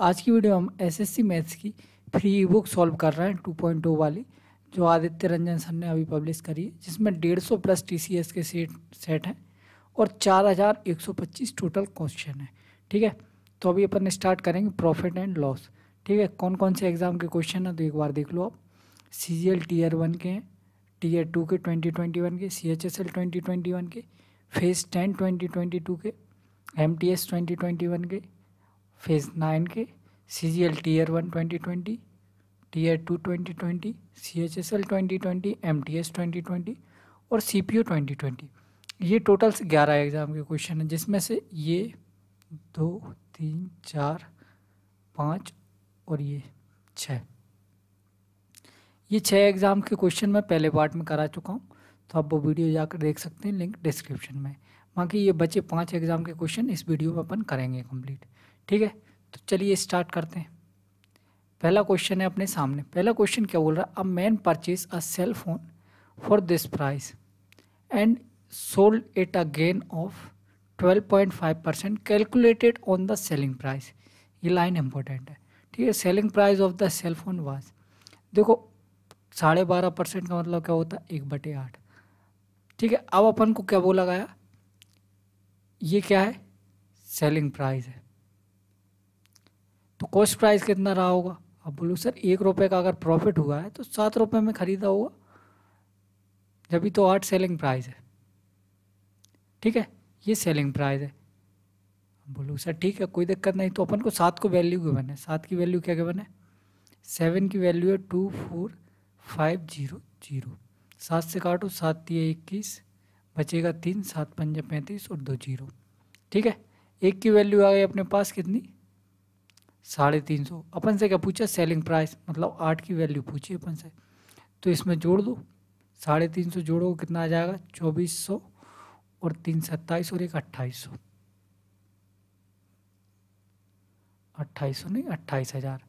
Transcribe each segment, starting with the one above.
आज की वीडियो हम एसएससी मैथ्स की फ्री ई बुक सॉल्व कर रहे हैं टू पॉइंट टू वाली जो आदित्य रंजन सर ने अभी पब्लिश करी है जिसमें डेढ़ सौ प्लस टी सी एस के सेट सेट हैं और चार हज़ार एक सौ पच्चीस टोटल क्वेश्चन हैं ठीक है तो अभी अपन स्टार्ट करेंगे प्रॉफिट एंड लॉस ठीक है कौन कौन से एग्ज़ाम के क्वेश्चन हैं तो एक बार देख लो आप C G L R one के हैं टी एर टू के ट्वेंटी ट्वेंटी वन के C H S L twenty twenty one के phase ten twenty twenty two के M T S twenty twenty one के फेज़ नाइन के C G L tier one twenty twenty tier two twenty twenty C H S L twenty twenty M T S twenty twenty और C P O twenty twenty ये total ग्यारह exam के question हैं जिसमें से ये दो तीन चार पाँच और ये छः ये छः एग्ज़ाम के क्वेश्चन मैं पहले पार्ट में करा चुका हूँ तो आप वो वीडियो जाकर देख सकते हैं लिंक डिस्क्रिप्शन में बाकी ये बचे पाँच एग्ज़ाम के क्वेश्चन इस वीडियो में अपन करेंगे कंप्लीट ठीक है तो चलिए स्टार्ट करते हैं पहला क्वेश्चन है अपने सामने पहला क्वेश्चन क्या बोल रहा है a man purchase a cell phone for this price and sold it a gain of 12.5 percent calculated on the selling price ये लाइन इंपॉर्टेंट है ठीक है selling price of the cell phone was देखो साढ़े बारह परसेंट का मतलब क्या होता है एक बटे आठ ठीक है अब अपन को क्या बोला गया ये क्या है सेलिंग प्राइस है तो कॉस्ट प्राइस कितना रहा होगा अब बोलो सर एक रुपये का अगर प्रॉफिट हुआ है तो सात रुपये में ख़रीदा होगा जब तो आठ सेलिंग प्राइस है ठीक है ये सेलिंग प्राइस है बोलो सर ठीक है कोई दिक्कत नहीं तो अपन को सात को वैल्यू गिवन है सात की वैल्यू क्या गिवन है सेवन की वैल्यू है two four five zero zero सात से काटो सात तीय इक्कीस बचेगा तीन सात पंजे पैंतीस और दो जीरो ठीक है एक की वैल्यू आ गई अपने पास कितनी साढ़े तीन सौ अपन से क्या पूछा सेलिंग प्राइस मतलब आठ की वैल्यू पूछी अपन से तो इसमें जोड़ दो साढ़े तीन सौ जोड़ो कितना आ जाएगा चौबीस सौ और तीन सत्ताईस और एक अट्ठाईस सौ अट्ठाईस सौ नहीं अट्ठाईस हज़ार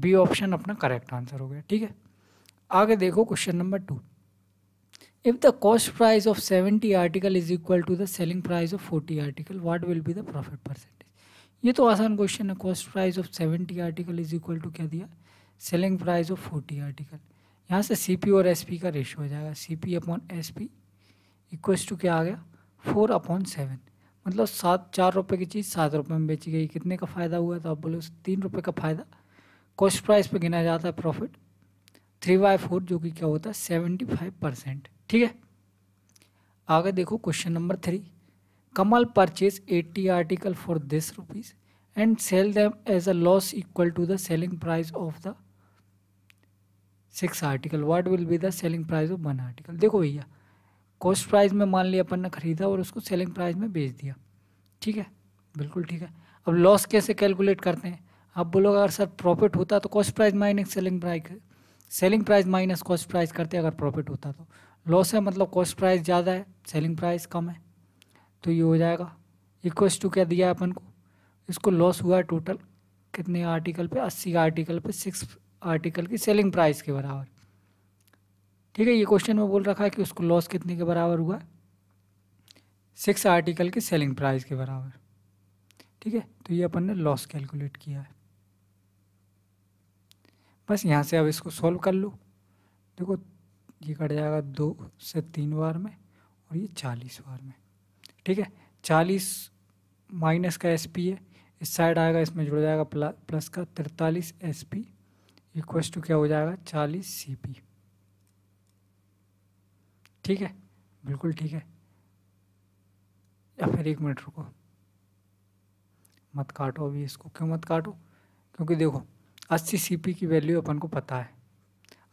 बी ऑप्शन अपना करेक्ट आंसर हो गया ठीक है आगे देखो question number two if the cost price of seventy article is equal to the selling price of forty article what will be the profit percent ये तो आसान क्वेश्चन है cost price of seventy article is equal to क्या दिया selling price of forty article यहाँ से C P और S P का रेशो हो जाएगा C P upon S P to क्या आ गया फोर अपॉन सेवन मतलब सात चार रुपये की चीज़ सात रुपये में बेची गई कितने का फ़ायदा हुआ तो आप बोलो तीन रुपये का फ़ायदा कॉस्ट प्राइस पे गिना जाता है प्रॉफिट थ्री बाय फोर जो कि क्या होता है सेवेंटी फाइव परसेंट ठीक है आगे देखो question number three Kamal purchase 80 article for this rupees and sell them as a loss equal to the selling price of the six article what will be the selling price of one article देखो भैया cost price में मान लिया अपन ने खरीदा और उसको selling price में बेच दिया ठीक है बिल्कुल ठीक है अब लॉस कैसे कैलकुलेट करते हैं आप बोलोगे अगर सर प्रॉफिट होता तो cost price minus selling price selling price minus cost price करते अगर प्रॉफिट होता तो लॉस है मतलब कॉस्ट प्राइस ज़्यादा है सेलिंग प्राइस कम है तो ये हो जाएगा इक्वस टू क्या दिया अपन को इसको लॉस हुआ टोटल कितने आर्टिकल पे अस्सी आर्टिकल पे सिक्स आर्टिकल की सेलिंग प्राइस के बराबर ठीक है ये क्वेश्चन में बोल रखा है कि उसको लॉस कितने के बराबर हुआ सिक्स आर्टिकल की सेलिंग प्राइस के बराबर ठीक है तो ये अपन ने लॉस कैलकुलेट किया है बस यहाँ से अब इसको सॉल्व कर लो देखो ये कट जाएगा दो से तीन बार में और ये चालीस बार में ठीक है चालीस माइनस का एस पी है इस साइड आएगा इसमें जुड़ जाएगा प्ला प्लस का तिरतालीस एस पी इक्वस टू क्या हो जाएगा चालीस सी पी ठीक है बिल्कुल ठीक है या फिर एक मिनट रुको मत काटो अभी इसको क्यों मत काटो क्योंकि देखो अस्सी सी पी की वैल्यू अपन को पता है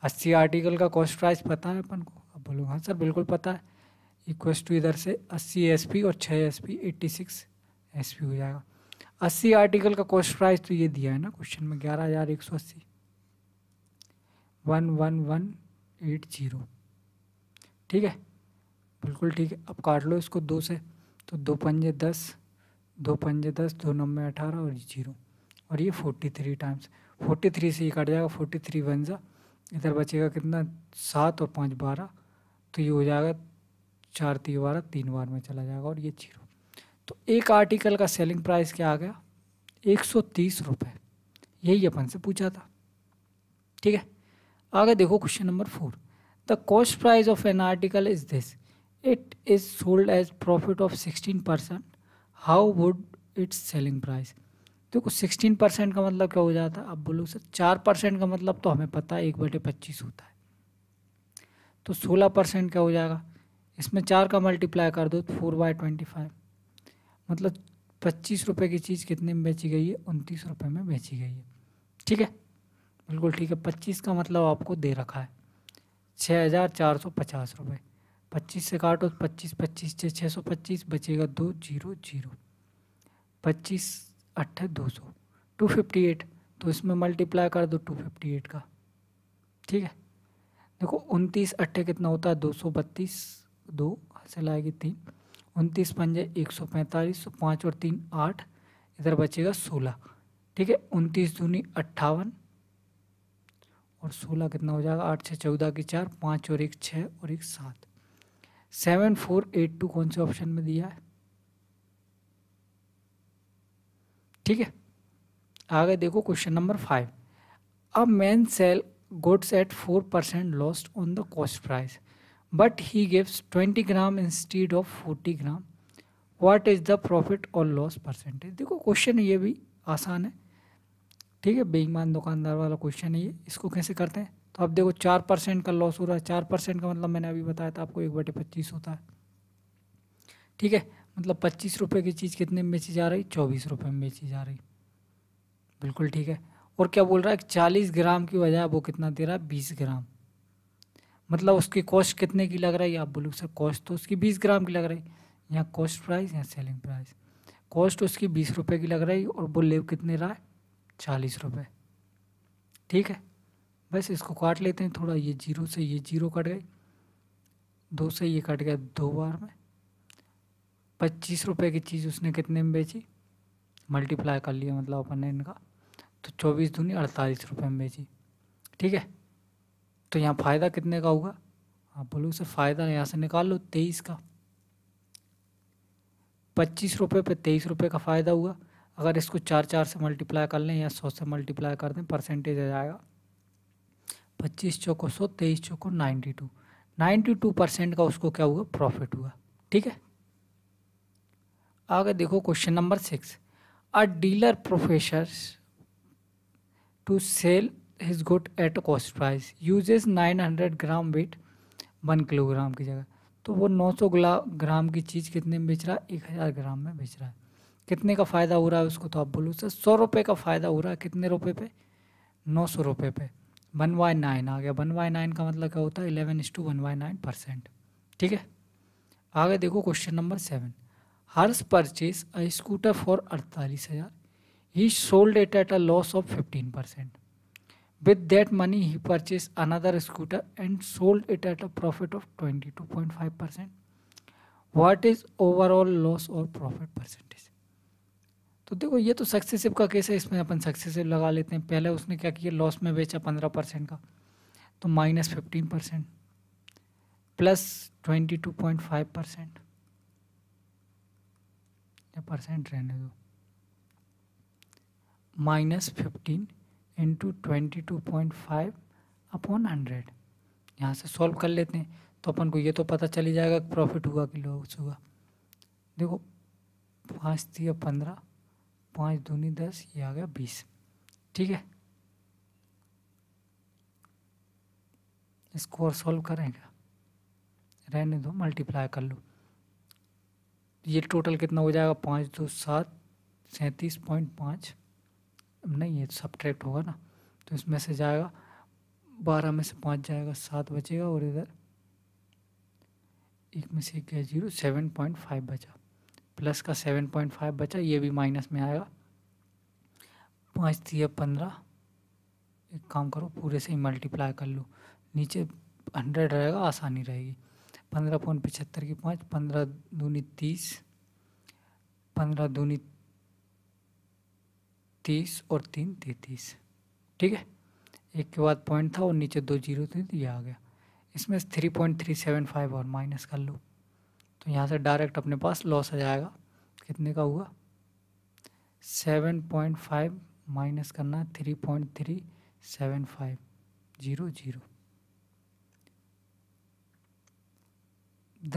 अस्सी आर्टिकल का कॉस्ट प्राइस पता है अपन को अब बोलो हाँ सर बिल्कुल पता है इक्वस टू इधर से एस पी और एट्टी सिक्स एस पी हो जाएगा अस्सी आर्टिकल का कॉस्ट प्राइस तो ये दिया है ना क्वेश्चन में ग्यारह हज़ार एक सौ अस्सी one one one eight zero ठीक है बिल्कुल ठीक है अब काट लो इसको दो से तो दो पंजे दस दो पंजे दस दो नब्बे अठारह और जीरो और ये forty three times forty three से ये कट जाएगा फोर्टी थ्री वन जा इधर बचेगा कितना सात और पाँच बारह तो ये हो जाएगा चार तीन बारह तीन बार में चला जाएगा और ये जीरो तो एक आर्टिकल का सेलिंग प्राइस क्या आ गया एक सौ तीस रुपये यही अपन से पूछा था ठीक है आगे देखो question number four the cost price of an article is this it is sold as profit of sixteen percent how would its selling price देखो सिक्सटीन परसेंट का मतलब क्या हो जाता है अब बोलो सर चार परसेंट का मतलब तो हमें पता है एक बटे पच्चीस होता है तो सोलह परसेंट क्या हो जाएगा इसमें चार का मल्टीप्लाई कर दो फोर बाई ट्वेंटी फाइव मतलब पच्चीस रुपये की चीज़ कितने में बेची गई है उनतीस रुपये में बेची गई है ठीक है बिल्कुल ठीक है पच्चीस का मतलब आपको दे रखा है छः हज़ार चार सौ पचास रुपये पच्चीस से काटो तो पच्चीस पच्चीस छः छः सौ पच्चीस बचेगा दो जीरो जीरो पच्चीस अट्ठे दो सौ टू फिफ्टी एट तो इसमें मल्टीप्लाई कर दो टू फिफ्टी एट का ठीक है देखो उनतीस अट्ठे कितना होता है दो सौ बत्तीस दो हासिल आएगी तीन उनतीस पंजे एक सौ पैंतालीस पाँच और तीन आठ इधर बचेगा सोलह ठीक है उनतीस दूनी अट्ठावन और सोलह कितना हो जाएगा आठ छः चौदह की चार पाँच और एक छः और एक सात सेवन फोर एट टू कौन से ऑप्शन में दिया है ठीक है आगे देखो question number five a man sell goods at four percent lost on the cost price but he gives 20 gram instead of 40 gram what is the profit और लॉस परसेंटेज देखो क्वेश्चन ये भी आसान है ठीक है बेईमान दुकानदार वाला क्वेश्चन है ये इसको कैसे करते हैं तो आप देखो चार परसेंट का लॉस हो रहा है चार परसेंट का मतलब मैंने अभी बताया था आपको एक बटे पच्चीस होता है ठीक है मतलब पच्चीस रुपये की चीज़ कितने में बेची जा रही चौबीस रुपये में बेची जा रही बिल्कुल ठीक है और क्या बोल रहा है चालीस ग्राम की बजाय वो कितना दे रहा है बीस ग्राम मतलब उसकी कॉस्ट कितने की लग रही है आप बोलोगे सर कॉस्ट तो उसकी बीस ग्राम की लग रही है यहाँ कॉस्ट प्राइस या सेलिंग प्राइस कॉस्ट उसकी बीस रुपये की लग रही और वो लेव कितने रहा है चालीस रुपये ठीक है बस इसको काट लेते हैं थोड़ा ये जीरो से ये जीरो कट गई दो से ये कट गया दो बार में पच्चीस रुपये की चीज़ उसने कितने में बेची मल्टीप्लाई कर लिया मतलब अपन ने इनका तो चौबीस दूनी अड़तालीस रुपये में बेची ठीक है तो यहाँ फ़ायदा कितने का होगा आप बोलो सर फ़ायदा यहाँ से निकाल लो तेईस का पच्चीस रुपये पर तेईस रुपये का फ़ायदा हुआ अगर इसको चार चार से मल्टीप्लाई कर लें या सौ से मल्टीप्लाई कर दें परसेंटेज आ जाएगा पच्चीस चौको सौ तेईस चौको ninety two ninety two percent का उसको क्या हुआ प्रॉफिट हुआ ठीक है आगे देखो question number six a dealer professes to sell his good at cost price uses 900 gram weight one kilogram की जगह तो वो 900 ग्राम की चीज़ कितने में बेच रहा है एक हज़ार ग्राम में बेच रहा है कितने का फ़ायदा हो रहा है उसको तो आप बोलो सर सौ रुपये का फ़ायदा हो रहा है कितने रुपये पे नौ सौ रुपये पे वन बाई नाइन आ गया वन बाई नाइन का मतलब क्या होता है eleven is to one by nine percent ठीक है आगे देखो question number seven Harsh purchase a scooter for अड़तालीस हज़ार he sold at at a loss of fifteen percent With that money, he purchased another scooter and sold it at a profit of 22.5%. What is overall loss or profit percentage? तो देखो ये तो successive का case है इसमें अपन successive लगा लेते हैं पहले उसने क्या किया लॉस में बेचा पंद्रह परसेंट का तो minus fifteen percent plus twenty two point five percent percent रहने दो minus fifteen into twenty two point five upon hundred यहाँ से सॉल्व कर लेते हैं तो अपन को ये तो पता चली जाएगा कि प्रॉफिट हुआ कि लॉस हुआ देखो पाँच थी पंद्रह पाँच दूनी दस ये आ गया बीस ठीक है इसको और सॉल्व करेंगे रहने दो मल्टीप्लाई कर लो ये टोटल कितना हो जाएगा पाँच दो सात सैंतीस पॉइंट पाँच नहीं ये सब्ट्रैक्ट होगा ना तो इसमें से जाएगा बारह में से पाँच जाएगा सात बचेगा और इधर एक में से एक गया जीरो सेवन पॉइंट फाइव बचा प्लस का सेवन पॉइंट फाइव बचा ये भी माइनस में आएगा पाँच थी पंद्रह एक काम करो पूरे से ही मल्टीप्लाई कर लो नीचे हंड्रेड रहेगा आसानी रहेगी पंद्रह पॉइंट पचहत्तर की पाँच पंद्रह दूनी तीस पंद्रह दूनी तीस और तीन तैतीस ठीक है एक के बाद पॉइंट था और नीचे दो जीरो थे तो ये आ गया इसमें three point three seven five और माइनस कर लो तो यहाँ से डायरेक्ट अपने पास लॉस आ जाएगा कितने का हुआ सेवन पॉइंट फाइव माइनस करना three point three seven five zero zero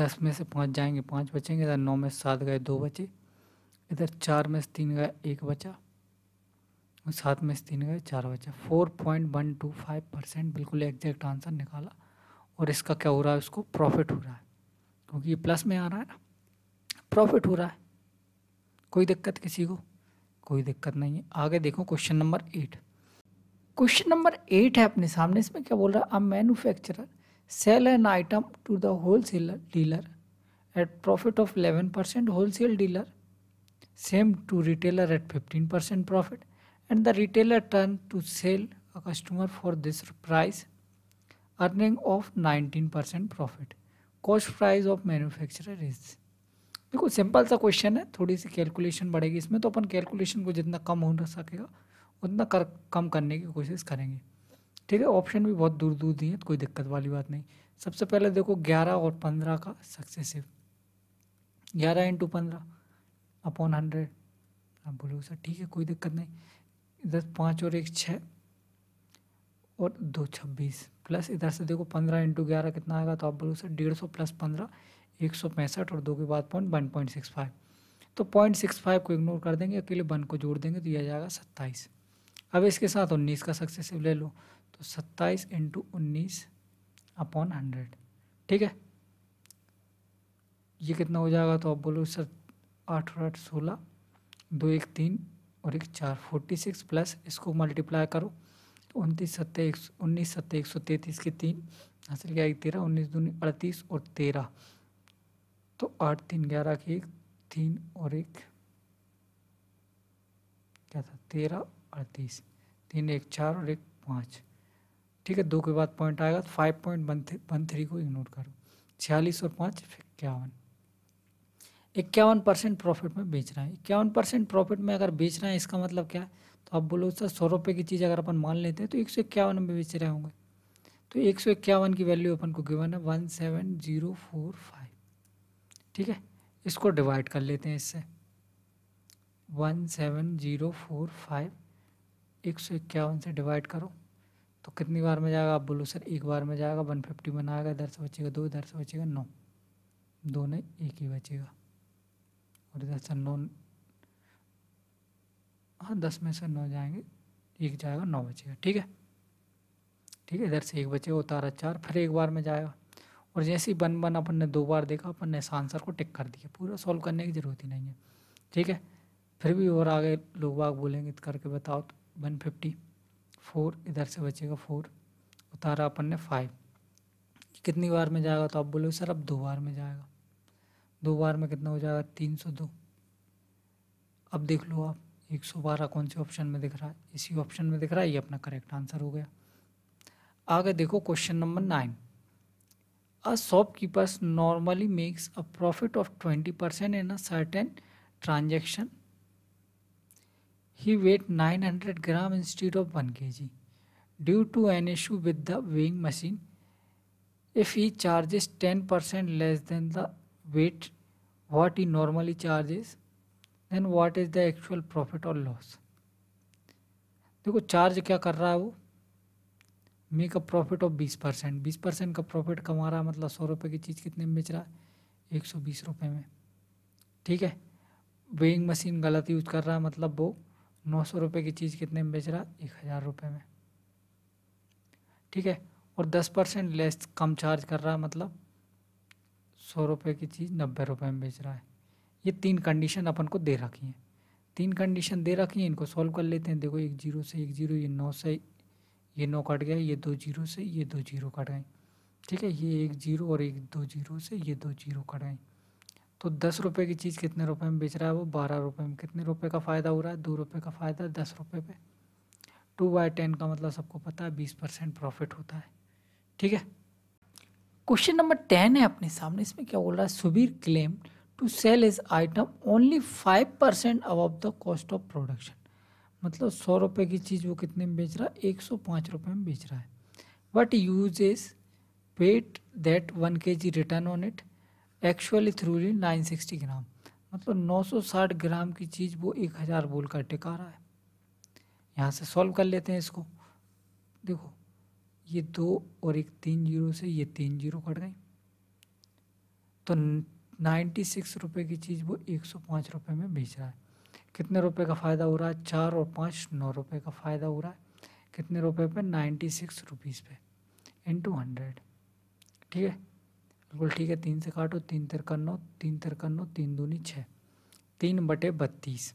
दस में से पाँच जाएंगे पाँच बचेंगे इधर नौ में सात गए दो बचे इधर चार में से तीन गए एक बचा और सात में से तीन गए चार बचे four point one two five percent बिल्कुल एग्जैक्ट आंसर निकाला और इसका क्या हो रहा है उसको प्रॉफिट हो रहा है क्योंकि ये प्लस में आ रहा है ना प्रॉफिट हो रहा है कोई दिक्कत किसी को कोई दिक्कत नहीं है आगे देखो question number eight question number eight है अपने सामने इसमें क्या बोल रहा है a manufacturer sell an item to the wholesaler dealer at profit of 11 percent wholesale dealer same to retailer at 15 percent profit and the retailer turn to sell a customer for this price earning of 19% profit cost price of manufacturer is देखो simple सा question है थोड़ी सी calculation बढ़ेगी इसमें तो अपन calculation को जितना कम हो सकेगा उतना कर कम करने की कोशिश करेंगे ठीक है ऑप्शन भी बहुत दूर दूर दिए कोई दिक्कत वाली बात नहीं सबसे पहले देखो ग्यारह और पंद्रह का सक्सेसिव ग्यारह इंटू पंद्रह अपॉन हंड्रेड आप बोलोगे सर ठीक है कोई दिक्कत नहीं इधर पाँच और एक छः और दो छब्बीस प्लस इधर से देखो पंद्रह इंटू ग्यारह कितना आएगा तो आप बोलो सर डेढ़ सौ प्लस पंद्रह एक सौ पैंसठ और दो के बाद point one point six five तो पॉइंट सिक्स फाइव को इग्नोर कर देंगे अकेले वन को जोड़ देंगे तो यह आ जाएगा सत्ताईस अब इसके साथ उन्नीस का सक्सेसिव ले लो तो सत्ताईस इंटू उन्नीस अपॉन हंड्रेड ठीक है ये कितना हो जाएगा तो आप बोलो सर आठ और आठ सोलह दो एक तीन और एक चार फोर्टी सिक्स प्लस इसको मल्टीप्लाई करो तो उनतीस सत्तर एक उन्नीस सत्तर एक सौ तैंतीस के तीन हासिल किया एक तेरह उन्नीस दूनी अड़तीस और तेरह तो आठ तीन ग्यारह के एक तीन और एक क्या था तेरह अड़तीस तीन एक चार और एक पाँच ठीक है दो के बाद पॉइंट आएगा तो फाइव पॉइंट वन थ्री को इग्नोर करो छियालीस और पाँच इक्यावन इक्यावन परसेंट प्रॉफिट में बेच रहा है इक्यावन परसेंट प्रॉफिट में अगर बेच रहा है इसका मतलब क्या है तो आप बोलो सर सौ रुपये की चीज़ अगर अपन मान लेते हैं तो एक सौ इक्यावन में बेच रहे होंगे तो एक सौ इक्यावन की वैल्यू अपन को गिवन है one seven zero four five ठीक है इसको डिवाइड कर लेते हैं इससे one seven zero four five एक सौ इक्यावन से डिवाइड करो तो कितनी बार में जाएगा आप बोलो सर एक बार में जाएगा वन फिफ्टी में आएगा इधर से बचेगा दो इधर से बचेगा नौ दो नहीं एक ही बचेगा और इधर से नौ हाँ दस में से नौ जाएंगे एक जाएगा नौ बचेगा ठीक है ठीक है इधर से एक बचेगा उतारा चार फिर एक बार में जाएगा और जैसे ही वन बन अपन ने दो बार देखा अपन ने इस आंसर को टिक कर दिया पूरा सॉल्व करने की ज़रूरत ही नहीं है ठीक है फिर भी और आगे लोग बाग बोलेंगे करके बताओ तो वन फिफ्टी फोर इधर से बचेगा फोर उतारा अपन ने फाइव कितनी बार में जाएगा तो आप बोलोगे सर अब दो बार में जाएगा दो बार में कितना हो जाएगा तीन सौ दो अब देख लो आप एक सौ बारह कौन से ऑप्शन में दिख रहा है इसी ऑप्शन में दिख रहा है ये अपना करेक्ट आंसर हो गया आगे देखो question number nine a shopkeepers normally makes a profit of twenty percent in a certain transaction he weight nine hundred gram instead of one K G due to an issue with the weighing machine if he charges ten percent less than the weight what he normally charges then what is the actual profit or loss देखो charge क्या कर रहा है वो make a profit of बीस परसेंट बीस परसेंट का प्रॉफिट कमा रहा है मतलब सौ रुपये की चीज़ कितने में बेच रहा है एक सौ बीस रुपये में ठीक है वेइंग मशीन गलत यूज़ कर रहा है मतलब वो नौ सौ रुपये की चीज़ कितने में बेच रहा है एक हज़ार रुपये में ठीक है और दस परसेंट लेस कम चार्ज कर रहा है मतलब सौ रुपये की चीज़ नब्बे रुपये में बेच रहा है ये तीन कंडीशन अपन को दे रखी हैं तीन कंडीशन दे रखी हैं इनको सॉल्व कर लेते हैं देखो एक जीरो से एक जीरो ये नौ से ये नौ कट गया ये दो जीरो से ये दो जीरो कट गए ठीक है ये एक जीरो और एक दो जीरो से ये दो जीरो कट गए तो दस रुपये की चीज़ कितने रुपए में बेच रहा है वो बारह रुपये में कितने रुपए का फ़ायदा हो रहा है दो रुपये का फ़ायदा दस रुपये पे टू बाई टेन का मतलब सबको पता है बीस परसेंट प्रॉफिट होता है ठीक है क्वेश्चन नंबर टेन है अपने सामने इसमें क्या बोल रहा है Subir claim to sell his item only five percent above the cost of production मतलब सौ रुपये की चीज़ वो कितने में बेच रहा है एक सौ पाँच रुपये में बेच रहा है what use is weight that one K G return on it actually through nine sixty gram मतलब नौ सौ साठ ग्राम की चीज़ वो एक हज़ार बोल कर टिका रहा है यहाँ से सॉल्व कर लेते हैं इसको देखो ये दो और एक तीन जीरो से ये तीन जीरो कट गए तो नाइन्टी सिक्स रुपये की चीज़ वो एक सौ पाँच रुपये में बेच रहा है कितने रुपए का फ़ायदा हो रहा है चार और पाँच नौ रुपए का फ़ायदा हो रहा है कितने रुपए पे नाइन्टी सिक्स रुपीज़ पे टू हंड्रेड ठीक है बिल्कुल ठीक है तीन से काटो तीन तिरकन नौ तीन तिरकन नौ तीन दूनी छः तीन बटे बत्तीस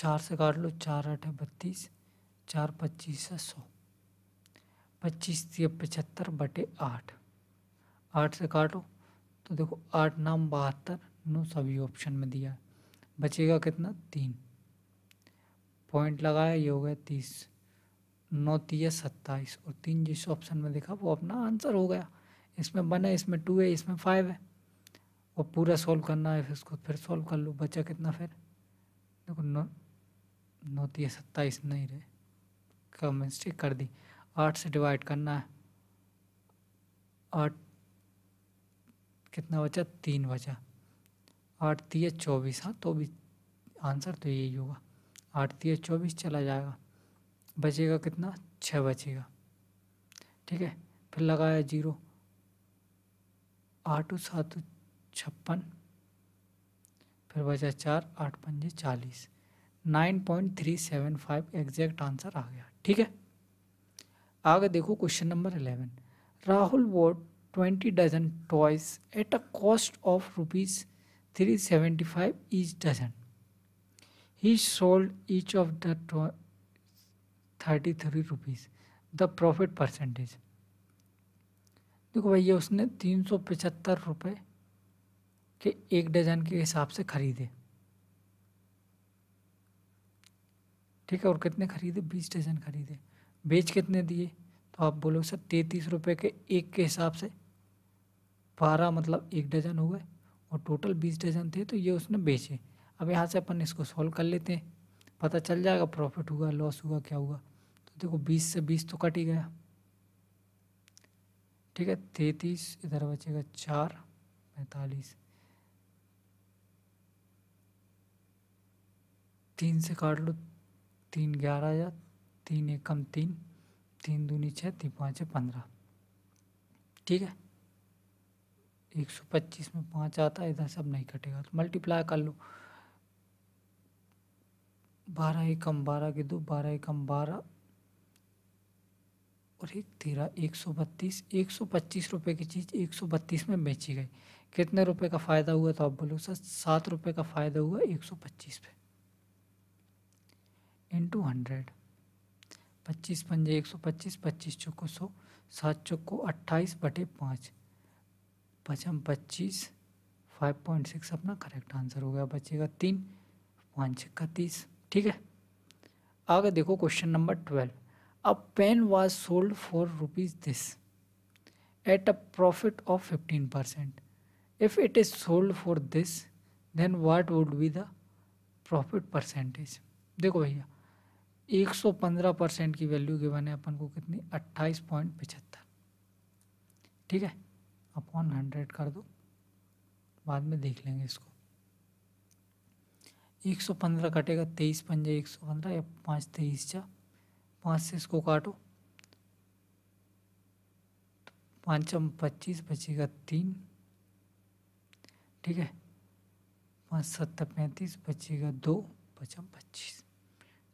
चार से काट लो चार आठ है बत्तीस चार पच्चीस है सौ पच्चीस तीय पचहत्तर बटे आठ आठ से काटो तो देखो आठ नाम बहत्तर नौ सभी ऑप्शन में दिया है बचेगा कितना तीन पॉइंट लगाया ये हो गया तीस नौ तीय सत्ताईस और तीन जिस ऑप्शन में देखा वो अपना आंसर हो गया इसमें वन है इसमें टू है इसमें फाइव है और पूरा सॉल्व करना है फिर इसको फिर सॉल्व कर लो बचा कितना फिर देखो नौ नौ दिए सत्ताईस नहीं रहे कम मिस्टेक कर दी आठ से डिवाइड करना है आठ कितना बचा तीन बचा आठ तीय चौबीस हाँ तो भी आंसर तो यही होगा आठ तीय चौबीस चला जाएगा बचेगा कितना छः बचेगा ठीक है फिर लगाया जीरो आठ सात छप्पन फिर बचा चार आठ पंजे चालीस nine point three seven five exact answer आ गया ठीक है आगे देखो question number eleven Rahul bought twenty dozen toys at a cost of rupees three seventy five each dozen he sold each of the thirty three rupees the profit percentage देखो भैया उसने तीन सौ पचहत्तर रुपये के एक डजन के हिसाब से ख़रीदे ठीक है और कितने खरीदे बीस डजन खरीदे बेच कितने दिए तो आप बोलोगे सर तैंतीस रुपये के एक के हिसाब से बारह मतलब एक डजन हो गए और टोटल बीस डजन थे तो ये उसने बेचे अब यहाँ से अपन इसको सॉल्व कर लेते हैं पता चल जाएगा प्रॉफिट हुआ लॉस हुआ क्या हुआ तो देखो बीस से बीस तो कट ही गया ठीक है तैतीस इधर बचेगा चार पैंतालीस तीन से काट लो तीन ग्यारह या तीन एकम तीन तीन दूनी छः तीन पाँच है पंद्रह ठीक है एक सौ पच्चीस में पाँच आता है इधर सब नहीं कटेगा तो मल्टीप्लाई कर लो बारह एकम बारह के दो बारह एकम बारह और एक तेरह एक सौ बत्तीस एक सौ पच्चीस रुपये की चीज़ एक सौ बत्तीस में बेची गई कितने रुपए का फ़ायदा हुआ तो आप बोलो सर सात रुपये का फ़ायदा हुआ एक सौ पच्चीस पे इंटू हंड्रेड पच्चीस पंजे एक सौ पच्चीस पच्चीस चौको सौ सात चौको अट्ठाईस बटे पाँच पचम पच्चीस फाइव पॉइंट सिक्स अपना करेक्ट आंसर हो गया बचेगा तीन पाँच छक्का तीस ठीक है आगे देखो question number twelve a pen was sold for rupees this at a profit of fifteen percent if it is sold for this then what would be the profit percentage देखो भैया 115 परसेंट की वैल्यू गिवन है अपन को कितनी अट्ठाईस point पचहत्तर ठीक है अपॉन हंड्रेड कर दो बाद में देख लेंगे इसको 115 कटेगा तेईस पंजे एक सौ पंद्रह या पाँच तेईस चा पाँच से इसको काटो तो पाँच पच्चीस बचेगा तीन ठीक है पाँच सत्तर पैंतीस बचेगा दो पचम पच्चीस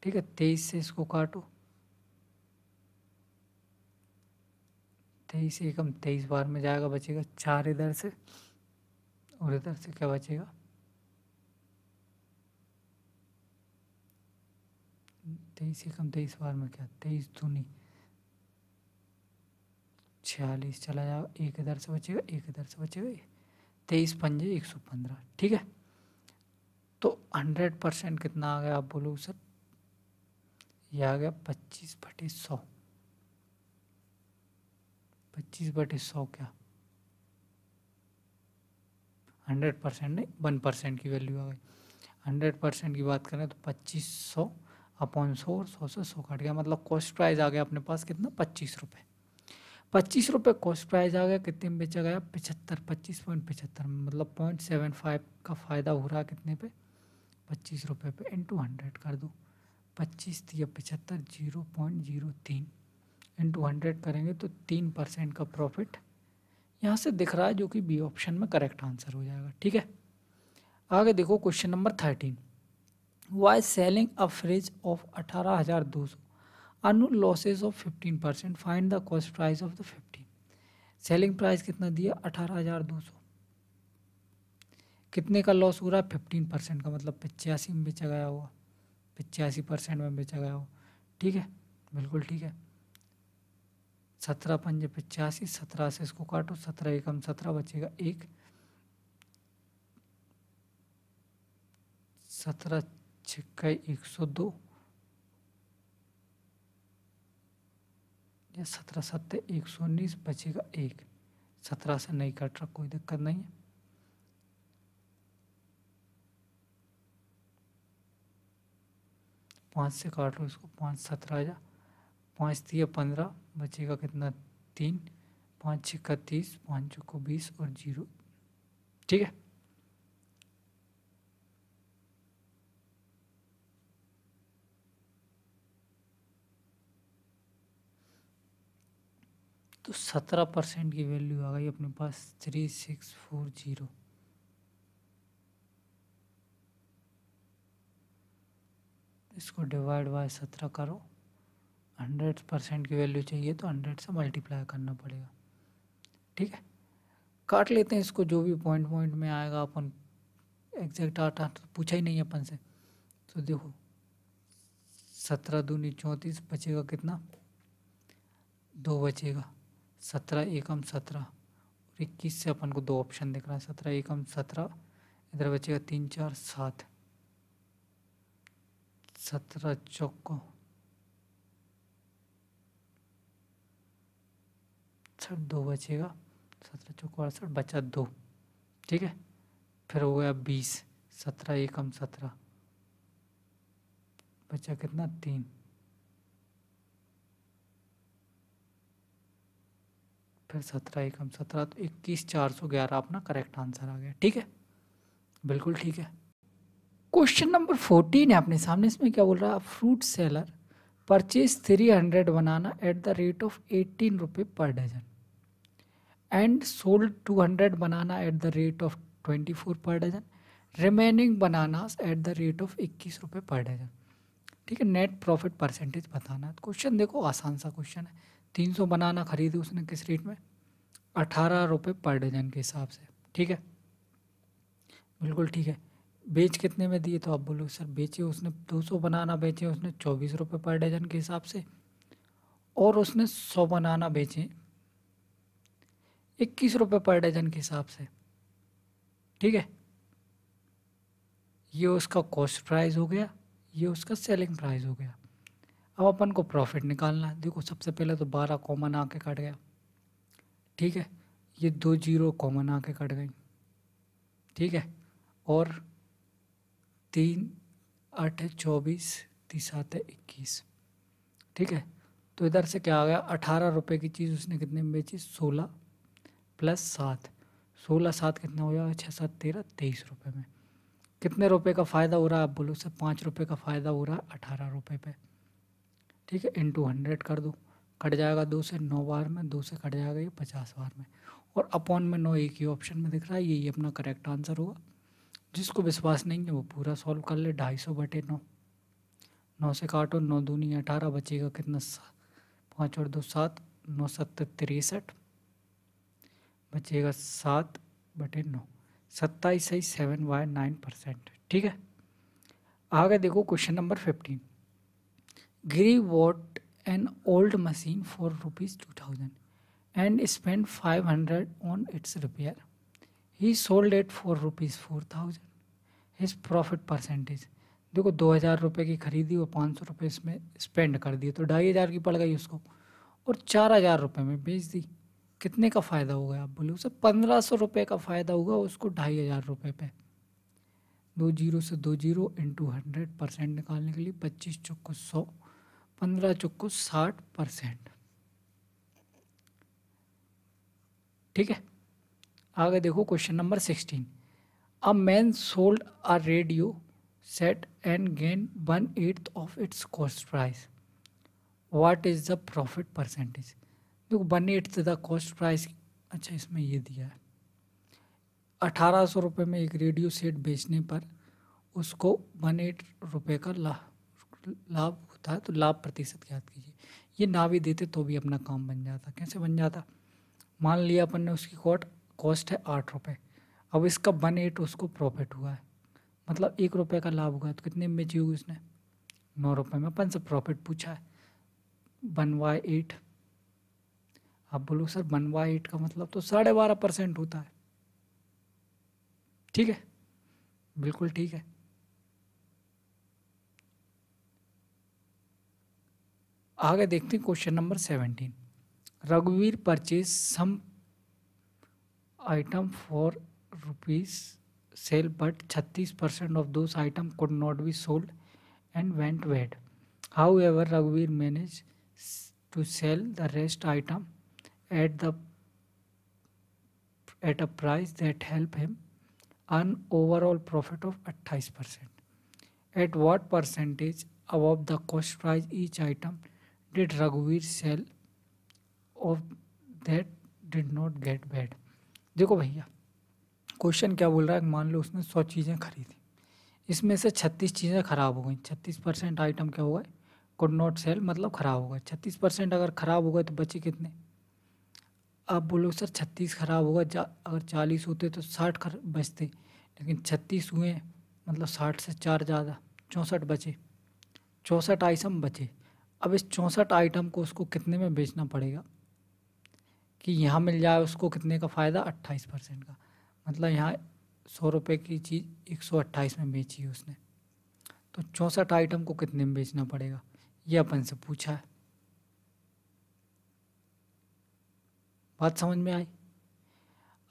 ठीक है तेईस से इसको काटो तेईस एकम तेईस बार में जाएगा बचेगा चार इधर से और इधर से क्या बचेगा तेईस एकम तेईस बार में क्या तेईस धूनी छियालीस चला जाओ एक इधर से बचेगा एक इधर से बचेगा तेईस पंजे एक सौ पंद्रह ठीक है तो हंड्रेड परसेंट कितना आ गया आप बोलो सर ये आ गया पच्चीस बटे सौ पच्चीस बटे सौ क्या हंड्रेड परसेंट नहीं वन परसेंट की वैल्यू आ गई हंड्रेड परसेंट की बात करें तो पच्चीस सौ अपॉन सौ और सौ से सौ कट गया मतलब कॉस्ट प्राइस आ गया अपने पास कितना पच्चीस रुपये पच्चीस रुपये कॉस्ट प्राइस आ गया कितने में बेचा गया पचहत्तर पच्चीस पॉइंट पचहत्तर मतलब पॉइंट सेवन फाइव का फ़ायदा हो रहा कितने पे पच्चीस रुपये पे इंटू हंड्रेड कर दो पच्चीस या पचहत्तर जीरो पॉइंट जीरो तीन इंटू हंड्रेड करेंगे तो तीन परसेंट का प्रॉफिट यहाँ से दिख रहा है जो कि बी ऑप्शन में करेक्ट आंसर हो जाएगा ठीक है आगे देखो question number thirteen by selling a fridge of अठारह हज़ार दो सौ अनु losses of fifteen percent find the cost price of the fifteen selling price कितना दिया अठारह हज़ार दो सौ कितने का लॉस हो रहा है फिफ्टीन परसेंट का मतलब पचासी में बेचा गया हुआ पिचासी परसेंट में बेचा गया हो ठीक है बिल्कुल ठीक है सत्रह पंजे पिचासी सत्रह से इसको काटो सत्रह एकम सत्रह बचेगा एक सत्रह छिक्का एक सौ दो या सत्रह सत्तर एक सौ उन्नीस बचेगा एक सत्रह से नहीं कट रहा कोई दिक्कत नहीं है पाँच से काट लो इसको पाँच सत्रह जा पाँच तीय पंद्रह बचेगा कितना तीन पाँच का तीस पाँच को बीस और जीरो ठीक है तो सत्रह परसेंट की वैल्यू आ गई अपने पास थ्री सिक्स फोर जीरो इसको डिवाइड बाय सत्रह करो हंड्रेड परसेंट की वैल्यू चाहिए तो हंड्रेड से मल्टीप्लाई करना पड़ेगा ठीक है काट लेते हैं इसको जो भी पॉइंट पॉइंट में आएगा अपन एग्जैक्ट आठ आठ तो पूछा ही नहीं अपन से तो देखो सत्रह दूनी चौंतीस बचेगा कितना दो बचेगा सत्रह एकम सत्रह और इक्कीस से अपन को दो ऑप्शन दिख रहा है सत्रह एकम सत्रह इधर बचेगा तीन चार सात सत्रह चौको सर दो बचेगा सत्रह चौको अड़सठ बचा दो ठीक है फिर हो गया बीस सत्रह एकम सत्रह बचा कितना तीन फिर सत्रह एकम सत्रह तो इक्कीस चार सौ ग्यारह अपना करेक्ट आंसर आ गया ठीक है बिल्कुल ठीक है क्वेश्चन नंबर फोर्टीन है अपने सामने इसमें क्या बोल रहा है fruit seller purchase three hundred banana at the rate of eighteen रुपये per dozen and sold two hundred banana at the rate of twenty four per dozen remaining banana at the rate of इक्कीस रुपये per dozen ठीक है net profit percentage बताना है question देखो आसान सा क्वेश्चन है तीन सौ बनाना खरीदे उसने किस रेट में अठारह रुपये पर डजन के हिसाब से ठीक है बिल्कुल ठीक है बेच कितने में दिए तो आप बोलो सर बेचे उसने दो सौ बनाना बेचे उसने चौबीस रुपये पर डजन के हिसाब से और उसने सौ बनाना बेचे इक्कीस रुपये पर डजन के हिसाब से ठीक है ये उसका कॉस्ट प्राइस हो गया ये उसका सेलिंग प्राइस हो गया अब अपन को प्रॉफिट निकालना है देखो सबसे पहले तो बारह कॉमन आके कट गया ठीक है ये दो जीरो कॉमन आके कट गई ठीक है और तीन आठ चौबीस तीस है इक्कीस ठीक है तो इधर से क्या आ गया अठारह रुपये की चीज़ उसने कितने में बेची सोलह प्लस सात सोलह सात कितना हो जाएगा छः सात तेरह तेईस रुपये में कितने रुपए का फ़ायदा हो रहा है आप बोलो सर पाँच रुपये का फ़ायदा हो रहा है अठारह रुपये पे ठीक है इन टू हंड्रेड कर दो कट जाएगा दो से नौ बार में दो से कट जाएगा ये पचास बार में और अपॉन में नौ एक ही ऑप्शन में दिख रहा है यही अपना करेक्ट आंसर होगा जिसको विश्वास नहीं है वो पूरा सॉल्व कर ले ढाई सौ बटे नौ नौ से काटो नौ दूनी अठारह बचेगा कितना पाँच और दो सात नौ सत्तर तिरसठ बचेगा सात बटे नौ सत्ताईस सही सेवन बाय नाइन परसेंट ठीक है आगे देखो क्वेश्चन नंबर फिफ्टीन ग्री bought an old machine for rupees two thousand and spend five hundred on its repair he sold at for rupees four thousand is profit percentage देखो दो हज़ार रुपये की खरीदी और पाँच सौ रुपये इसमें स्पेंड कर दिए तो ढाई हज़ार की पड़ गई उसको और चार हज़ार रुपये में बेच दी कितने का फ़ायदा हो गया आप बोले उसे पंद्रह सौ रुपये का फ़ायदा हुआ उसको ढाई हज़ार रुपये पे दो जीरो से दो जीरो इंटू हंड्रेड परसेंट निकालने के लिए पच्चीस चुक्को सौ पंद्रह चुक्को साठ परसेंट ठीक है आगे देखो question number sixteen A man sold a radio set and gained one eighth of its cost price. What is the profit percentage? देखो one eighth the cost price अच्छा इसमें ये दिया है अठारह सौ रुपये में एक रेडियो सेट बेचने पर उसको वन एट रुपये का लाभ लाभ होता है तो लाभ प्रतिशत ज्ञात कीजिए ये ना भी देते तो भी अपना काम बन जाता कैसे बन जाता मान लिया अपन ने उसकी कॉट कॉस्ट है आठ रुपये अब इसका वन एट उसको प्रॉफिट हुआ है मतलब एक रुपये का लाभ हुआ है तो कितने में बेची होगी उसने नौ रुपये में अपन से प्रॉफिट पूछा है वन वाई एट आप बोलो सर वन वाई एट का मतलब तो साढ़े बारह परसेंट होता है ठीक है बिल्कुल ठीक है आगे देखते हैं क्वेश्चन नंबर सेवेंटीन रघुवीर purchase some item for rupees sale but 36% of those items could not be sold and went bad. However, Raghuveer managed to sell the rest item at the at a price that helped him earn overall profit of 28%. At what percentage above the cost price each item did Raghuveer sell of that did not get bad? देखो भैया question क्या बोल रहा है मान लो उसने सौ चीज़ें खरीदी इसमें से छत्तीस चीज़ें ख़राब हो गई छत्तीस परसेंट आइटम क्या हुआ है कुड नॉट सेल मतलब ख़राब हो गए छत्तीस परसेंट अगर ख़राब हो गए तो बचे कितने आप बोलो सर छत्तीस ख़राब हो गए अगर चालीस होते तो साठ खर बचते लेकिन छत्तीस हुए मतलब साठ से चार ज़्यादा चौंसठ बचे चौंसठ आइटम बचे अब इस चौंसठ आइटम को उसको कितने में बेचना पड़ेगा कि यहाँ मिल जाए उसको कितने का फ़ायदा अट्ठाईस परसेंट का मतलब यहाँ सौ रुपये की चीज़ एक सौ अट्ठाईस में बेची है उसने तो चौंसठ आइटम को कितने में बेचना पड़ेगा ये अपन से पूछा है बात समझ में आई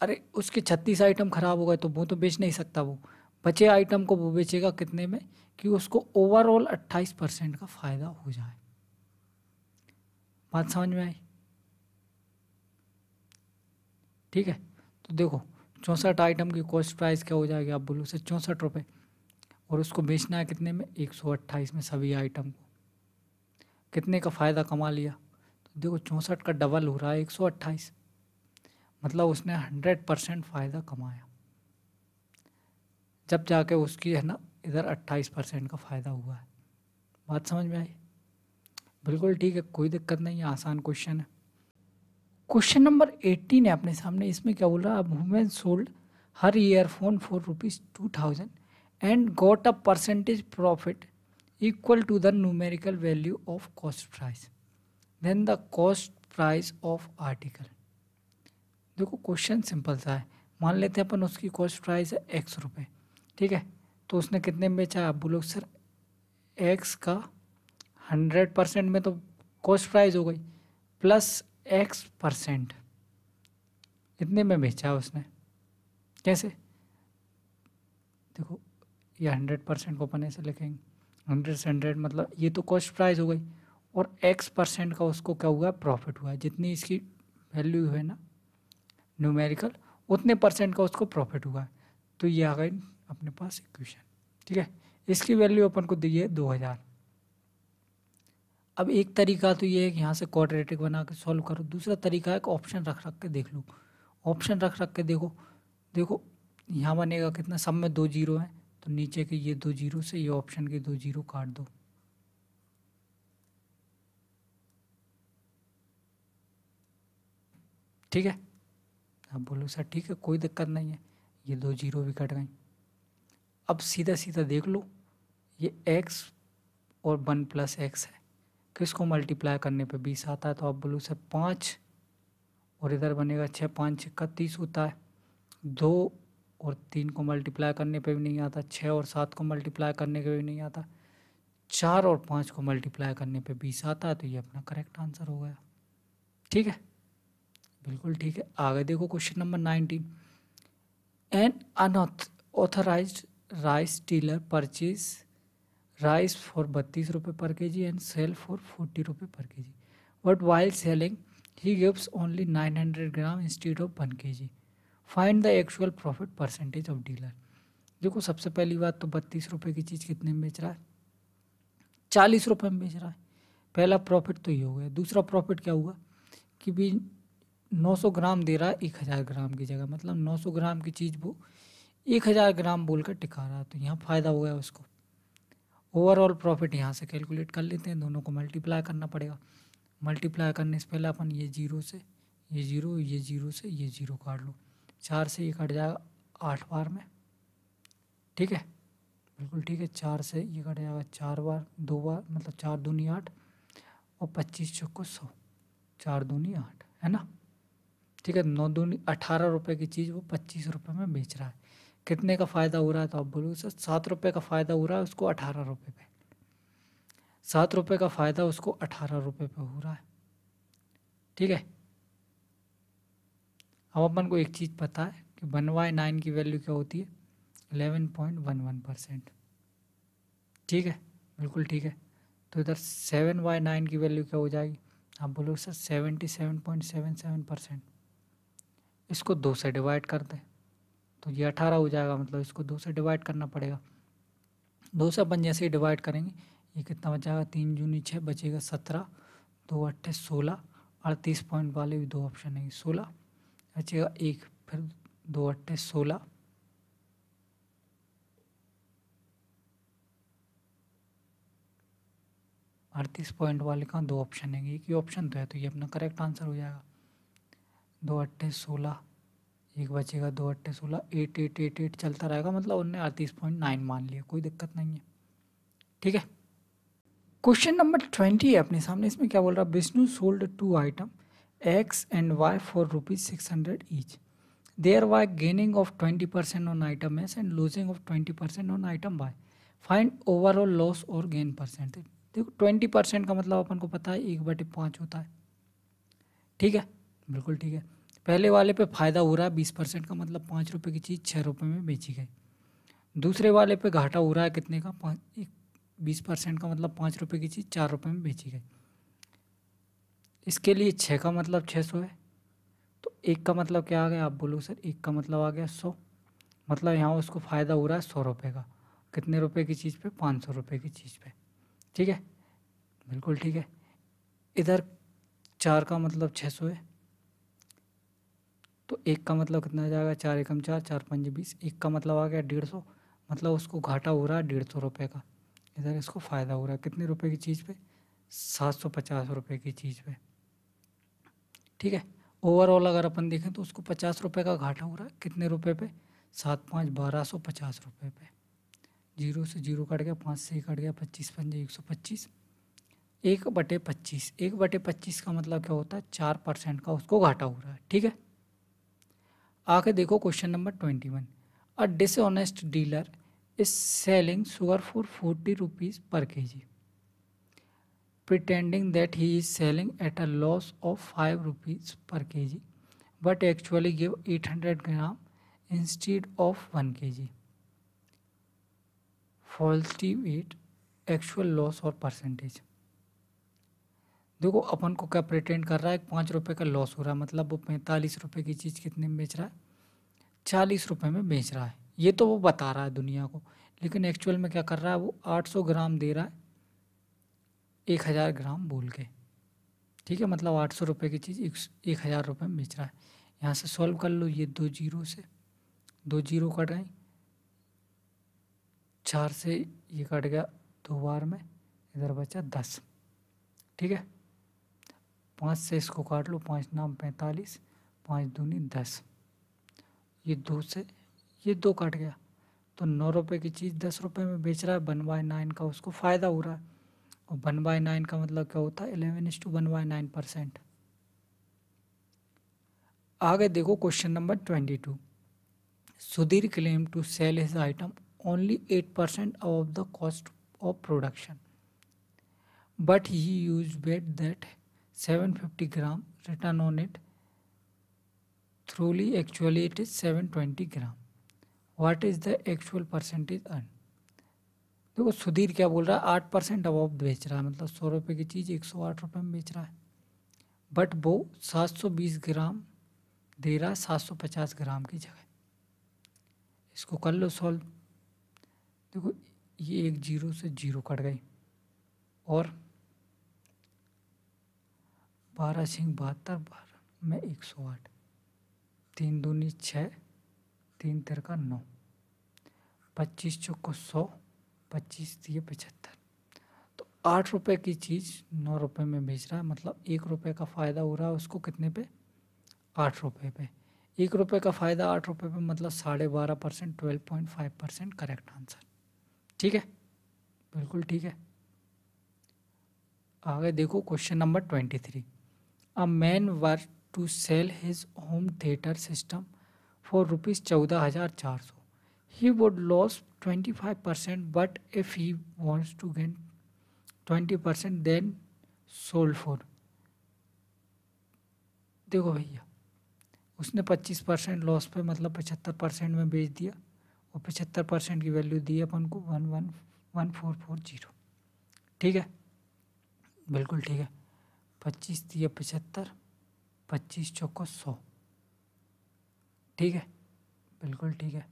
अरे उसके छत्तीस आइटम ख़राब हो गए तो वो तो बेच नहीं सकता वो बचे आइटम को वो बेचेगा कितने में कि उसको ओवरऑल अट्ठाईस परसेंट का फ़ायदा हो जाए बात समझ में आई ठीक है तो देखो चौंसठ आइटम की कॉस्ट प्राइस क्या हो जाएगी आप बोलो से चौंसठ रुपये और उसको बेचना है कितने में एक सौ अट्ठाईस में सभी आइटम को कितने का फ़ायदा कमा लिया तो देखो चौंसठ का डबल हो रहा है एक सौ अट्ठाईस मतलब उसने हंड्रेड परसेंट फ़ायदा कमाया जब जाके उसकी है ना इधर अट्ठाईस परसेंट का फ़ायदा हुआ है बात समझ में आई बिल्कुल ठीक है कोई दिक्कत नहीं है आसान क्वेश्चन है क्वेश्चन नंबर एट्टीन है अपने सामने इसमें क्या बोल रहा अब woman sold her earphone for rupees two thousand and got a percentage profit equal to the numerical value of cost price then the cost price of article देखो क्वेश्चन सिंपल सा है मान लेते हैं अपन उसकी कॉस्ट प्राइस है x रुपये ठीक है तो उसने कितने में बेचा आप बोलो सर एक्स का हंड्रेड परसेंट में तो कॉस्ट प्राइस हो गई प्लस एक्स परसेंट इतने में बेचा उसने कैसे देखो ये हंड्रेड परसेंट को अपन ऐसे लिखेंगे हंड्रेड से हंड्रेड मतलब ये तो कॉस्ट प्राइस हो गई और एक्स परसेंट का उसको क्या हुआ प्रॉफिट हुआ जितनी इसकी वैल्यू है ना न्यूमेरिकल उतने परसेंट का उसको प्रॉफिट हुआ तो ये आ गई अपने पास इक्वेशन ठीक है इसकी वैल्यू अपन को दी है दो हज़ार अब एक तरीका तो ये है कि यहाँ से क्वाड्रेटिक बना के सॉल्व करो दूसरा तरीका है कि ऑप्शन रख रख के देख लो ऑप्शन रख रख के देखो देखो यहाँ बनेगा कितना सब में दो जीरो हैं तो नीचे के ये दो जीरो से ये ऑप्शन के दो जीरो काट दो ठीक है अब बोलो सर ठीक है कोई दिक्कत नहीं है ये दो जीरो भी कट गई अब सीधा सीधा देख लो ये एक्स और वन प्लस एक्स है किसको मल्टीप्लाई करने पे बीस आता है तो आप बोलो से पाँच और इधर बनेगा छः पाँच छक्का तीस होता है दो और तीन को मल्टीप्लाई करने पे भी नहीं आता छः और सात को मल्टीप्लाई करने पे भी नहीं आता चार और पाँच को मल्टीप्लाई करने पे बीस आता है तो ये अपना करेक्ट आंसर हो गया ठीक है बिल्कुल ठीक है आगे देखो question number nineteen an unauthorised rice dealer purchase rice for बत्तीस रुपये per K G and sell for forty रुपये per K G but while selling he gives only nine hundred gram instead of one K G find the actual profit percentage of dealer देखो सबसे पहली बात तो बत्तीस रुपये की चीज़ कितने में बेच रहा है चालीस रुपये में बेच रहा है पहला प्रॉफिट तो ये हो गया दूसरा प्रॉफिट क्या हुआ कि भी सौ ग्राम दे रहा है एक हज़ार ग्राम की जगह मतलब नौ सौ ग्राम की चीज़ वो एक हज़ार ग्राम बोलकर टिका रहा है तो यहाँ फ़ायदा हो गया उसको ओवरऑल प्रॉफिट यहाँ से कैलकुलेट कर लेते हैं दोनों को मल्टीप्लाई करना पड़ेगा मल्टीप्लाई करने से पहले अपन ये जीरो से ये जीरो ये जीरो से ये जीरो काट लो चार से ये कट जाएगा आठ बार में ठीक है बिल्कुल ठीक है चार से ये कट जाएगा चार बार दो बार मतलब चार दूनी आठ और पच्चीस चौको सौ चार दूनी आठ है ना ठीक है नौ दूनी अठारह रुपये की चीज़ वो पच्चीस रुपये में बेच रहा है कितने का फ़ायदा हो रहा है तो आप बोलोगे सर सात रुपये का फ़ायदा हो रहा है उसको अठारह रुपये पे सात रुपये का फ़ायदा उसको अठारह रुपये पे हो रहा है ठीक है अब अपन को एक चीज़ पता है कि वन वाई नाइन की वैल्यू क्या होती है eleven point one one percent ठीक है बिल्कुल ठीक है तो इधर सेवन वाई नाइन की वैल्यू क्या हो जाएगी आप बोलोगे sir seventy seven point seven seven percent इसको दो से डिवाइड कर दें तो ये अठारह हो जाएगा मतलब इसको दो से डिवाइड करना पड़ेगा दो से अपन जैसे ही डिवाइड करेंगे ये कितना बचाएगा तीन जूनी छः बचेगा सत्रह दो अट्ठे सोलह अड़तीस पॉइंट वाले भी दो ऑप्शन है सोलह बचेगा एक फिर दो अट्ठे सोलह अड़तीस पॉइंट वाले का दो ऑप्शन है एक ही ऑप्शन तो है तो ये अपना करेक्ट आंसर हो जाएगा दो अट्ठे सोलह एक बचेगा दो अट्ठे सोलह एट एट एट एट चलता रहेगा मतलब उनने अड़तीस पॉइंट नाइन मान लिया कोई दिक्कत नहीं है ठीक है क्वेश्चन नंबर ट्वेंटी है अपने सामने इसमें क्या बोल रहा है Vishnu sold two item X and Y for rupees six hundred each thereby gaining of twenty percent on item S and losing of twenty percent on item Y find overall loss और gain percentage देखो twenty percent का मतलब अपन को पता है एक बटे पाँच होता है ठीक है बिल्कुल ठीक है पहले वाले पे फ़ायदा हो रहा है बीस परसेंट का मतलब पाँच रुपये की चीज़ छः रुपये में बेची गई दूसरे वाले पे घाटा हो रहा है कितने का पाँच एक बीस परसेंट का मतलब पाँच रुपये की चीज़ चार रुपये में बेची गई इसके लिए छः का मतलब छः सौ है तो एक का मतलब क्या आ गया आप बोलो सर एक का मतलब आ गया सौ मतलब यहाँ उसको फ़ायदा हो रहा है सौ रुपये का कितने रुपये की चीज़ पर पाँच सौ रुपये की चीज़ पर ठीक है बिल्कुल ठीक है इधर चार का मतलब छः सौ है तो एक का मतलब कितना आ जाएगा चार एकम चार चार पंजे बीस एक का मतलब आ गया डेढ़ सौ मतलब उसको घाटा हो रहा है डेढ़ सौ रुपये का इधर इसको फ़ायदा हो रहा है कितने रुपए की चीज़ पे सात सौ पचास रुपये की चीज़ पे ठीक है ओवरऑल अगर अपन देखें तो उसको पचास रुपये का घाटा हो रहा है कितने रुपये पे सात पाँच बारह सौ पचास रुपये पे जीरो से जीरो कट गया पाँच से कट गया पच्चीस पंजे एक सौ पच्चीस एक बटे पच्चीस एक बटे पच्चीस का मतलब क्या होता है चार परसेंट का उसको घाटा हो रहा है ठीक है आके देखो question number twenty one a dishonest dealer is selling sugar for forty rupees per K G pretending that he is selling at a loss of five rupees per K G but actually give eight hundred gram instead of one K G falsity T weight actual loss और percentage देखो अपन को क्या pretend कर रहा है पाँच रुपये का लॉस हो रहा है मतलब वो पैंतालीस रुपये की चीज़ कितने में बेच रहा है चालीस रुपये में बेच रहा है ये तो वो बता रहा है दुनिया को लेकिन एक्चुअल में क्या कर रहा है वो आठ सौ ग्राम दे रहा है एक हज़ार ग्राम बोल के ठीक है मतलब आठ सौ रुपये की चीज़ एक हज़ार रुपये में बेच रहा है यहाँ से सॉल्व कर लो ये दो जीरो से दो जीरो कट गए चार से ये कट गया दो बार में इधर बचा दस ठीक है पाँच से इसको काट लो पाँच नाम पैंतालीस पाँच दूनी दस ये दो से ये दो काट गया तो नौ रुपये की चीज़ दस रुपये में बेच रहा है वन बाय नाइन का उसको फ़ायदा हो रहा है और वन बाय नाइन का मतलब क्या होता है eleven is to one by nine percent आगे देखो question number twenty two Sudhir claim to sell his item only at percent of the cost of production but he use weight that seven fifty gram written on it truly actually it is seven twenty gram what is the actual percentage earn देखो सुधीर क्या बोल रहा है आठ percent above बेच रहा है मतलब सौ रुपये की चीज़ एक सौ आठ रुपये में बेच रहा है बट वो सात सौ बीस ग्राम दे रहा है सात सौ पचास ग्राम की जगह इसको कर लो सॉल्व देखो ये एक जीरो से जीरो कट गई और बारह सिंह बहत्तर बारह में एक सौ आठ तीन दूनी छः तीन तिरका नौ पच्चीस चौको सौ पच्चीस दिए पचहत्तर तो आठ रुपए की चीज़ नौ रुपए में बेच रहा है मतलब एक रुपए का फ़ायदा हो रहा है उसको कितने पे आठ रुपए पे एक रुपए का फ़ायदा आठ रुपए पे मतलब साढ़े बारह percent twelve point five percent correct answer ठीक है बिल्कुल ठीक है आगे देखो question number twenty three a man were to sell his home theatre system for rupees चौदह हजार चार सौ he would loss twenty five percent but if he wants to gain twenty percent then sold for देखो भैया उसने पच्चीस percent loss पे मतलब पचहत्तर परसेंट में बेच दिया और पचहत्तर परसेंट की वैल्यू दी अपन को one one one four four zero ठीक है बिल्कुल ठीक है पच्चीस दिए पचहत्तर पच्चीस चौको सौ ठीक है बिल्कुल ठीक है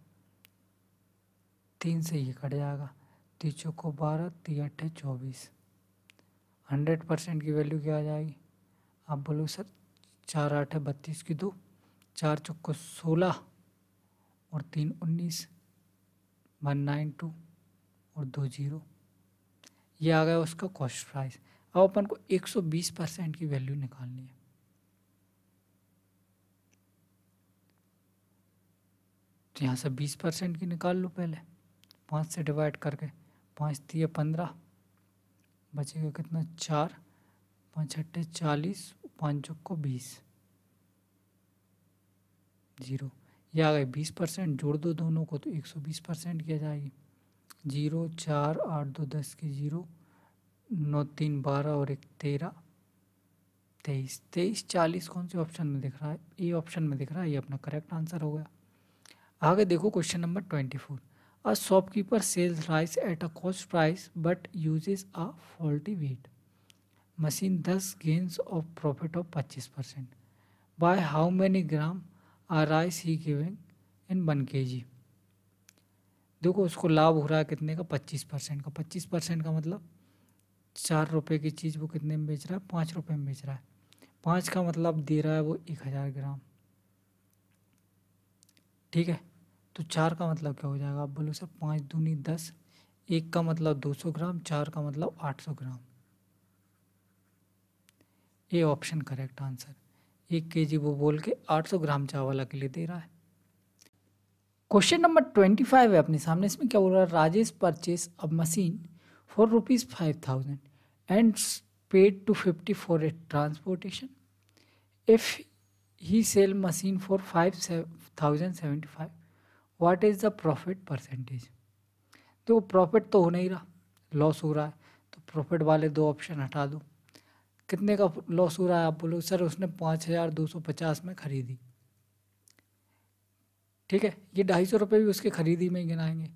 तीन से ये कट जाएगा तीन चौको बारह तीन अट्ठे चौबीस हंड्रेड परसेंट की वैल्यू क्या आ जाएगी आप बोलो सर चार आठ है बत्तीस की दो चार चौको सोलह और तीन उन्नीस वन नाइन टू और दो जीरो ये आ गया उसका कॉस्ट प्राइस अब अपन को 120 परसेंट की वैल्यू निकालनी है तो यहाँ से 20 परसेंट की निकाल लो पहले पाँच से डिवाइड करके पाँच दिए पंद्रह बचेगा कितना चार पाँच अट्ठे चालीस पाँच को बीस जीरो या आ गए बीस परसेंट जोड़ दो दोनों को तो एक सौ बीस परसेंट किया जाएगी जीरो चार आठ दो दस की जीरो नौ तीन बारह और एक तेरह तेईस तेईस चालीस कौन से ऑप्शन में दिख रहा है ये ऑप्शन में दिख रहा है ये अपना करेक्ट आंसर हो गया आगे देखो question number twenty four a shopkeeper sells rice at a cost price but uses a faulty weight machine thus gains of profit of पच्चीस percent by how many gram are rice he giving in one K G देखो उसको लाभ हो रहा है कितने का पच्चीस परसेंट का पच्चीस परसेंट का मतलब चार रुपये की चीज़ वो कितने में बेच रहा है पाँच रुपये में बेच रहा है पाँच का मतलब दे रहा है वो एक हज़ार ग्राम ठीक है तो चार का मतलब क्या हो जाएगा आप बोलो सर पाँच दूनी दस एक का मतलब दो सौ ग्राम चार का मतलब आठ सौ ग्राम ये ऑप्शन करेक्ट आंसर एक के जी वो बोल के आठ सौ ग्राम चावल अकेले दे रहा है क्वेश्चन नंबर ट्वेंटी फाइव है अपने सामने इसमें क्या बोल रहा है राजेश परचेस अब machine for rupees 5000 and paid 250 for a transportation if he sell machine for 5075 what is the profit percentage तो प्रॉफिट तो हो नहीं रहा लॉस हो रहा है तो प्रॉफिट वाले दो ऑप्शन हटा दो कितने का लॉस हो रहा है आप बोलो सर उसने पाँच हज़ार दो सौ पचास में ख़रीदी ठीक है ये ढाई सौ रुपये भी उसके ख़रीदी में गिनाएंगे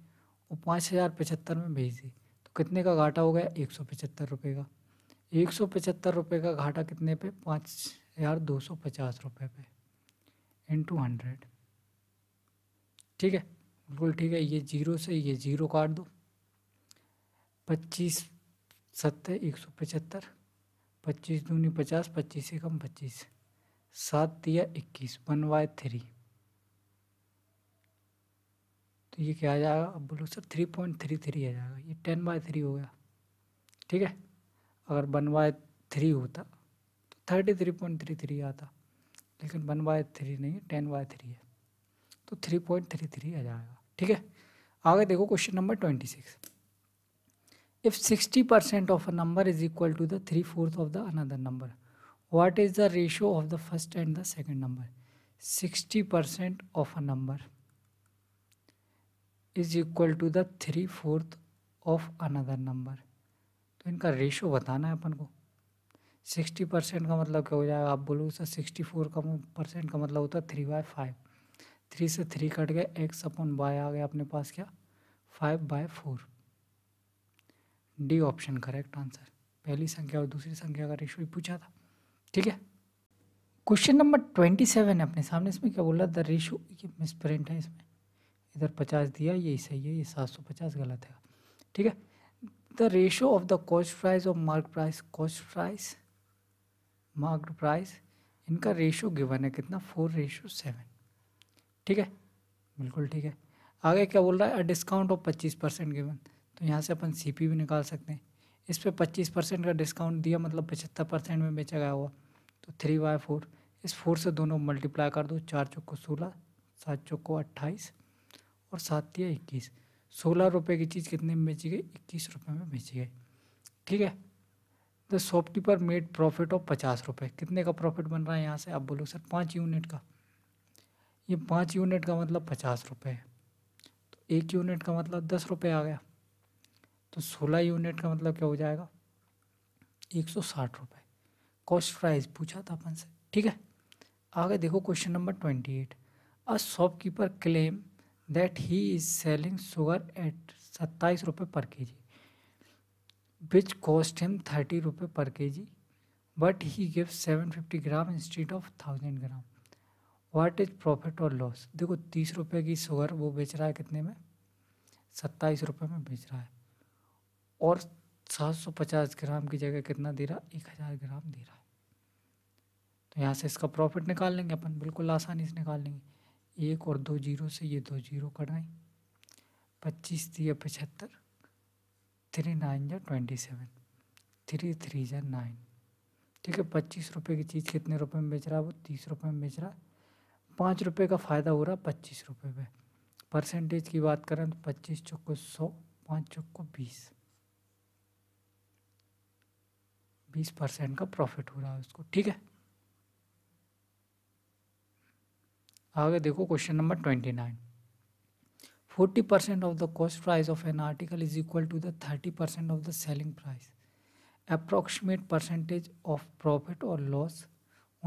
वो पाँच हज़ार पचहत्तर में भेज दी कितने का घाटा हो गया एक सौ पचहत्तर रुपये का एक सौ पचहत्तर रुपये का घाटा कितने पे पाँच हज़ार दो सौ पचास रुपये पे इन टू हंड्रेड ठीक है बिल्कुल ठीक है ये जीरो से ये जीरो काट दो पच्चीस सत्तर एक सौ पचहत्तर पच्चीस दूनी पचास पच्चीस से कम पच्चीस सात दिया इक्कीस वन बाय थ्री तो ये क्या आ जाएगा अब बोलो sir three point three three आ जाएगा ये टेन बाय थ्री हो गया ठीक है अगर वन बाय थ्री होता तो thirty three point three three आता लेकिन वन बाय थ्री नहीं टेन बाय थ्री है तो थ्री पॉइंट थ्री थ्री आ जाएगा ठीक है आगे देखो question number twenty six if sixty percent of a number is equal to the three fourth of the another number what is the ratio of the first and the second number sixty percent of a number is equal to the three fourth of another number तो इनका ratio बताना है अपन को sixty percent का मतलब क्या हो जाएगा आप बोलो सर सिक्सटी फोर का परसेंट का मतलब होता है थ्री बाय फाइव थ्री से थ्री कट गए एक्स अपन बाय आ गया अपने पास क्या five by four D option correct answer पहली संख्या और दूसरी संख्या का रेशो ही पूछा था ठीक है क्वेश्चन नंबर ट्वेंटी सेवन है अपने सामने इसमें क्या बोला द रेशो ये मिसप्रिंट है इसमें इधर पचास दिया यही सही है ये सात सौ पचास गलत है ठीक है the ratio of the cost price और mark price cost price mark price इनका रेशो गिवन है कितना फोर रेशो सेवन ठीक है बिल्कुल ठीक है आगे क्या बोल रहा है डिस्काउंट ऑफ पच्चीस परसेंट गिवन तो यहाँ से अपन सी भी निकाल सकते हैं इस पर पच्चीस परसेंट का डिस्काउंट दिया मतलब पचहत्तर परसेंट में बेचा गया हुआ तो थ्री बाय फोर इस फोर से दोनों मल्टीप्लाई कर दो चार चौको सोलह सात चौको अट्ठाईस और सात या इक्कीस सोलह रुपये की चीज़ कितने में बेची गई इक्कीस रुपये में बेची गई ठीक है the shopkeeper made profit of पचास रुपये कितने का प्रॉफिट बन रहा है यहाँ से आप बोलो सर पाँच यूनिट का ये पाँच यूनिट का मतलब पचास रुपये है तो एक यूनिट का मतलब दस रुपये आ गया तो सोलह यूनिट का मतलब क्या हो जाएगा एक सौ साठ रुपये कॉस्ट प्राइस पूछा था अपन से ठीक है आगे देखो question number twenty eight a shopkeeper claim that he is selling sugar at सत्ताईस रुपये per K G which cost him thirty रुपये per K G but he give seven fifty gram instead of thousand gram what is profit और loss देखो तीस रुपये की sugar वो बेच रहा है कितने में सत्ताईस रुपये में बेच रहा है और सात सौ पचास ग्राम की जगह कितना दे रहा एक हज़ार ग्राम दे रहा है तो यहाँ से इसका प्रॉफिट निकाल लेंगे अपन बिल्कुल आसानी से निकाल लेंगे एक और दो जीरो से ये दो जीरो कटाएं पच्चीस दिया पचहत्तर थ्री नाइन या ट्वेंटी सेवन थ्री थ्री या नाइन ठीक है पच्चीस रुपये की चीज़ कितने रुपए में बेच रहा है वो तीस रुपए में बेच रहा है पाँच रुपये का फ़ायदा हो रहा है पच्चीस रुपये पे परसेंटेज की बात करें तो पच्चीस चौको सौ पाँच चौको बीस बीस परसेंट का प्रॉफिट हो रहा है उसको ठीक है आगे देखो question number twenty nine forty percent of the cost price of an article is equal to the thirty percent of the selling price approximate percentage of profit और loss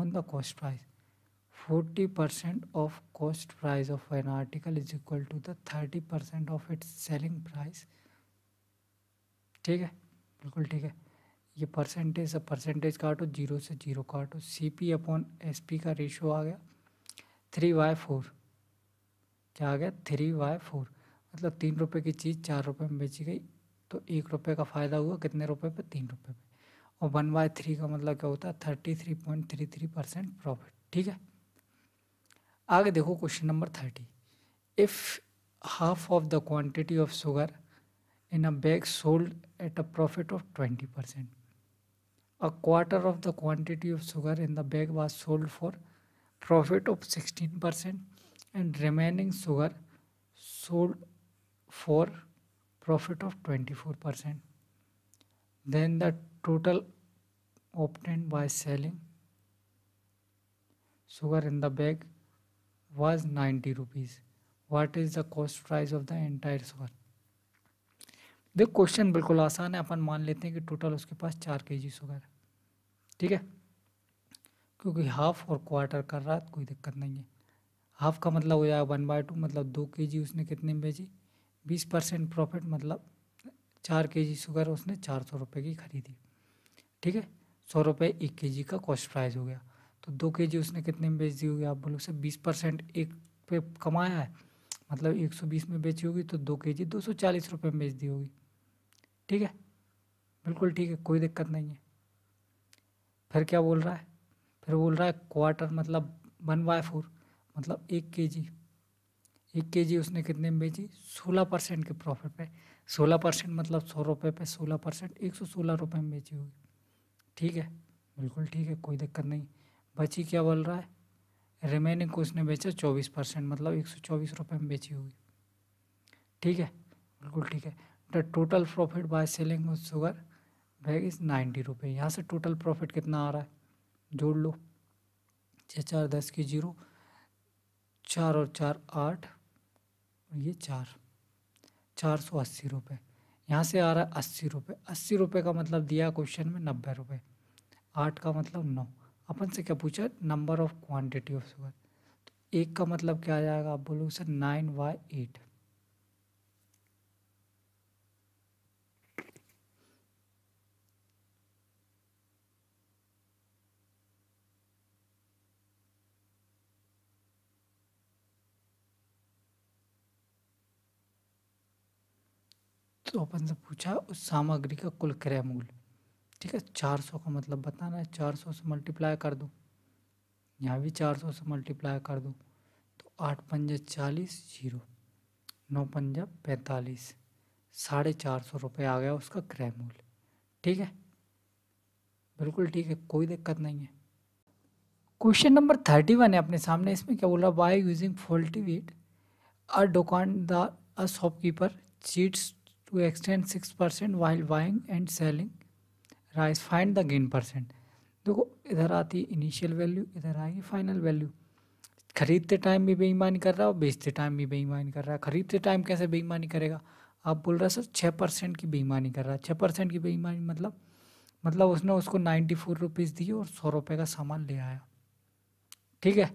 on the cost price forty percent of cost price of an article is equal to the thirty percent of its selling price ठीक है बिल्कुल ठीक है ये percentage सब percentage काटो zero से जीरो काटो C P upon S P का रेशियो आ गया थ्री बाय फोर क्या आ गया थ्री बाय फोर मतलब तीन रुपये की चीज़ चार रुपये में बेची गई तो एक रुपये का फ़ायदा हुआ कितने रुपये पे तीन रुपये पे और वन बाय थ्री का मतलब क्या होता है thirty three point three three percent profit ठीक है आगे देखो question number thirty if half of the quantity of sugar in a bag sold at a profit of twenty percent a quarter of the quantity of sugar in the bag was sold for profit of 16% and remaining sugar sold for profit of 24%. Then the total obtained by selling sugar in the bag was 90 rupees. What is the cost price of the entire sugar? देख question बिल्कुल आसान है अपन मान लेते हैं कि total उसके पास चार के जी शुगर है ठीक है क्योंकि हाफ़ और क्वार्टर कर रहा है कोई दिक्कत नहीं है हाफ़ का मतलब हो जाएगा वन बाई टू मतलब दो के जी उसने कितने में बेची बीस परसेंट प्रॉफिट मतलब चार के जी शुगर उसने चार सौ रुपये की खरीदी ठीक है सौ रुपये एक के जी का कॉस्ट प्राइस हो गया तो दो के जी उसने कितने में बेच दी होगी आप बोलोगे सर बीस परसेंट एक पे कमाया है मतलब एक सौ बीस में बेची होगी तो दो के जी दो सौ चालीस रुपये में बेच दी होगी ठीक है बिल्कुल ठीक है कोई दिक्कत नहीं है फिर क्या बोल रहा है फिर बोल रहा है क्वार्टर मतलब वन बाय फोर मतलब एक के जी एक के जी उसने कितने में बेची सोलह परसेंट के प्रॉफिट पे सोलह परसेंट मतलब सौ रुपये पे सोलह परसेंट एक सौ सोलह रुपये में बेची होगी ठीक है बिल्कुल ठीक है कोई दिक्कत नहीं बची क्या बोल रहा है रिमेनिंग को उसने बेचा चौबीस परसेंट मतलब एक सौ चौबीस रुपये में बेची होगी ठीक है बिल्कुल ठीक है the total profit by selling sugar bag is ninety रुपये यहाँ से टोटल प्रॉफिट कितना आ रहा है जोड़ लो छः चार दस की जीरो चार और चार आठ ये चार चार सौ अस्सी रुपये यहाँ से आ रहा है अस्सी रुपये अस्सी रुपये का मतलब दिया क्वेश्चन में नब्बे रुपये आठ का मतलब नौ अपन से क्या पूछा number of quantity of sugar तो एक का मतलब क्या आ जाएगा आप बोलोगे सर नाइन वाई एट तो अपन से पूछा उस सामग्री का कुल क्रय मूल ठीक है चार सौ का मतलब बताना है चार सौ से मल्टीप्लाई कर दो यहाँ भी चार सौ से मल्टीप्लाई कर दो तो आठ पंजा चालीस जीरो नौ पंजा पैंतालीस साढ़े चार सौ रुपये आ गया उसका क्रय मूल ठीक है बिल्कुल ठीक है कोई दिक्कत नहीं है क्वेश्चन नंबर थर्टी वन है अपने सामने इसमें क्या बोला by using faulty weight a दुकानदार a shopkeeper cheats to extend six percent while buying and selling rice find the gain percent देखो इधर आती है इनिशियल वैल्यू इधर आएगी फाइनल वैल्यू खरीदते टाइम भी बेईमानी कर रहा है और बेचते टाइम भी बेईमानी कर रहा है खरीदते टाइम कैसे बेईमानी करेगा आप बोल रहे सर छः परसेंट की बेईमानी कर रहा है छः परसेंट की बेईमानी मतलब मतलब उसने उसको नाइन्टी फोर रुपीज़ दिए और सौ रुपये का सामान ले आया ठीक है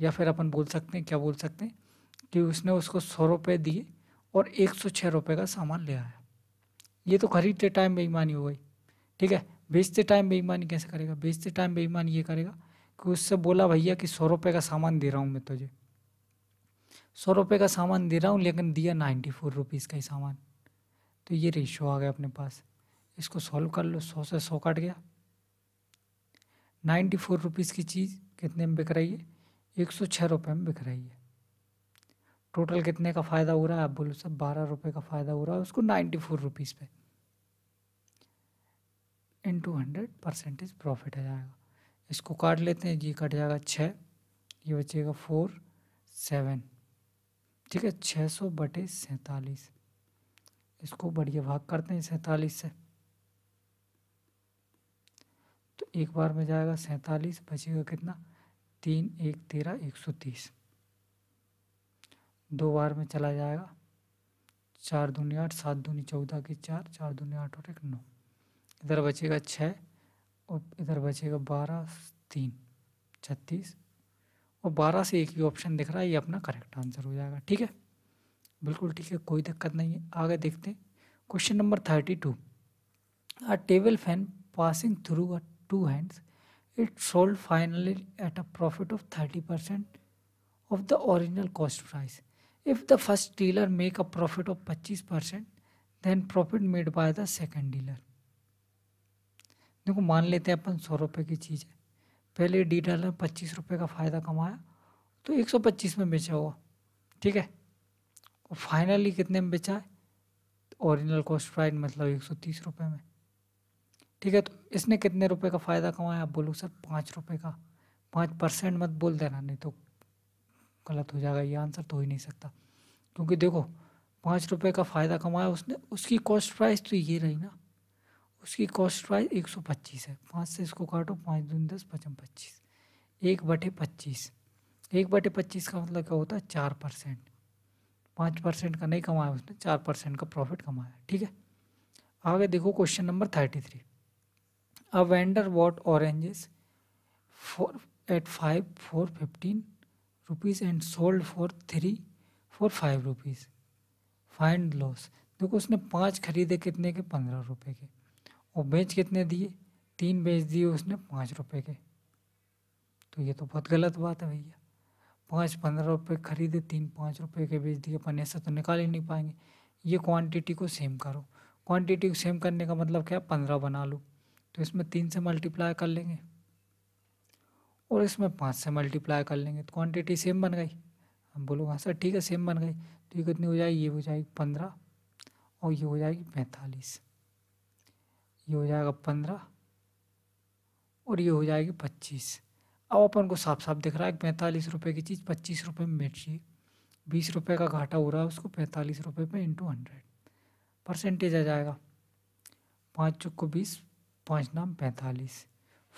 या फिर अपन बोल सकते हैं क्या बोल सकते हैं कि उसने उसको सौ रुपये दिए और एक सौ छः रुपये का सामान ले आया ये तो खरीदते टाइम बेईमानी हो गई ठीक है बेचते टाइम बेईमानी कैसे करेगा बेचते टाइम बेईमानी ये करेगा कि उससे बोला भैया कि सौ रुपये का सामान दे रहा हूँ मैं तुझे सौ रुपये का सामान दे रहा हूँ लेकिन दिया नाइन्टी फोर रुपीज़ का ही सामान तो ये रेशो आ गया अपने पास इसको सॉल्व कर लो सौ से सौ कट गया नाइन्टी फोर रुपीज़ की चीज़ कितने में बिक रही है एक सौ छः रुपये में बिक रही है टोटल कितने का फ़ायदा हो रहा है आप बोलो सर बारह रुपये का फ़ायदा हो रहा है उसको नाइन्टी फोर रुपीज़ पे into hundred percentage profit आ जाएगा इसको काट लेते हैं ये कट जाएगा छः ये बचेगा फोर सेवन ठीक है छः सौ बटे सैंतालीस इसको बढ़िया भाग करते हैं सैंतालीस से तो एक बार में जाएगा सैंतालीस बचेगा कितना तीन एक तेरह एक सौ तीस दो बार में चला जाएगा चार दूनी आठ सात दूनी चौदह की चार चार दूनी आठ और एक नौ इधर बचेगा छः और इधर बचेगा बारह तीन छत्तीस और बारह से एक ही ऑप्शन दिख रहा है ये अपना करेक्ट आंसर हो जाएगा ठीक है बिल्कुल ठीक है कोई दिक्कत नहीं है आगे देखते हैं question number thirty two a table fan passing through a two hands it sold finally at a profit of thirty percent of the original cost price If the first dealer make a profit of 25%, then profit made by the second dealer. देखो मान लेते हैं अपन सौ रुपये की चीज़ है पहले D dollar पच्चीस रुपये का फ़ायदा कमाया तो एक सौ पच्चीस में बेचा हुआ ठीक है और फाइनली कितने में बेचा है ओरिजिनल कॉस्ट प्राइस मतलब एक सौ तीस रुपये में ठीक है तो इसने कितने रुपये का फ़ायदा कमाया आप बोलो सर पाँच रुपये का पाँच परसेंट मत बोल देना नहीं तो गलत हो जाएगा ये आंसर तो हो ही नहीं सकता क्योंकि देखो पाँच रुपये का फ़ायदा कमाया उसने उसकी कॉस्ट प्राइस तो ये रही ना उसकी कॉस्ट प्राइस एक सौ पच्चीस है पाँच से इसको काटो पाँच दून दस पचम पच्चीस एक बटे पच्चीस एक बटे पच्चीस का मतलब क्या होता है चार परसेंट पाँच परसेंट का नहीं कमाया उसने चार परसेंट का प्रॉफिट कमाया ठीक है आगे देखो question number thirty three a vendor bought oranges four at five for fifteen rupees and sold for three for five rupees find loss देखो उसने पाँच खरीदे कितने के पंद्रह रुपये के और बेच कितने दिए तीन बेच दिए उसने पाँच रुपये के तो ये तो बहुत गलत बात है भैया पाँच पंद्रह रुपये खरीदे तीन पाँच रुपये के बेच दिए अपन ऐसा तो निकाल ही नहीं पाएंगे ये क्वांटिटी को सेम करो क्वांटिटी को सेम करने का मतलब क्या है पंद्रह बना लो तो इसमें तीन से मल्टीप्लाई कर लेंगे और इसमें पाँच से मल्टीप्लाई कर लेंगे तो क्वांटिटी सेम बन गई हम बोलो हाँ सर ठीक है सेम बन गई तो ये कितनी हो जाएगी ये हो जाएगी पंद्रह और ये हो जाएगी पैंतालीस ये हो जाएगा पंद्रह और ये हो जाएगी पच्चीस अब अपन को साफ साफ दिख रहा है पैंतालीस रुपये की चीज़ पच्चीस रुपये में बेच रही है बीस रुपये का घाटा हो रहा है उसको पैंतालीस रुपये पर इंटू हंड्रेड परसेंटेज आ जाएगा पाँच को बीस पाँच नाम पैंतालीस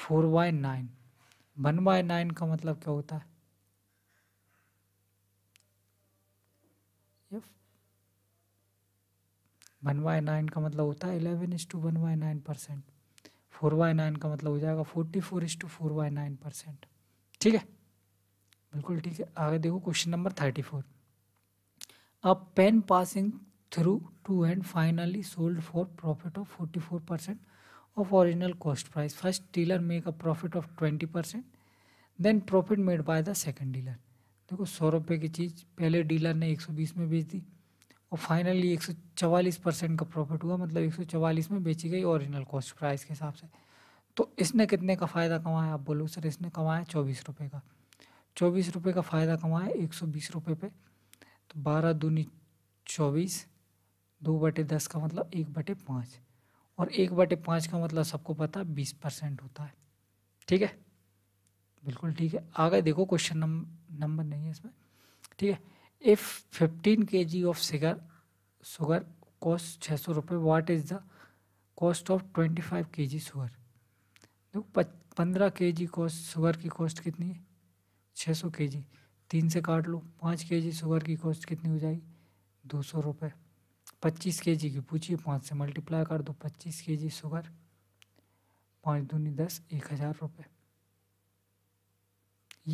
four by nine one by nine का मतलब क्या होता है वन बाय नाइन का मतलब होता है eleven is to one by nine percent four by nine का मतलब हो जाएगा forty four is to four by nine percent ठीक है बिल्कुल ठीक है आगे देखो क्वेश्चन नंबर थर्टी फोर अब pen passing through two and finally sold for profit of forty four percent of original cost price first dealer make a profit of twenty percent then profit made by the second dealer देखो सौ रुपये की चीज़ पहले dealer ने एक सौ बीस में बेच दी और फाइनली एक सौ चवालीस परसेंट का प्रॉफिट हुआ मतलब एक सौ चवालीस में बेची गई ओरिजिनल कॉस्ट प्राइस के हिसाब से तो इसने कितने का फ़ायदा कमाया आप बोलो सर इसने कमाया चौबीस रुपये का चौबीस रुपये का फ़ायदा कमाया एक सौ बीस रुपये पे तो बारह दूनी चौबीस दो बटे दस का मतलब एक बटे पाँच और एक बटे पाँच का मतलब सबको पता बीस परसेंट होता है ठीक है बिल्कुल ठीक है आगे देखो क्वेश्चन नंबर नहीं है इसमें ठीक है if fifteen K G of sugar sugar cost छः सौ रुपये what is the cost of twenty five K G sugar देखो पंद्रह के जी कॉस्ट शुगर की कॉस्ट कितनी है छः सौ के जी तीन से काट लो पाँच के जी शुगर की कॉस्ट कितनी हो जाएगी दो सौ रुपये पच्चीस के जी की पूछिए पाँच से मल्टीप्लाई कर दो पच्चीस के जी शुगर पाँच दूनी दस एक हज़ार रुपये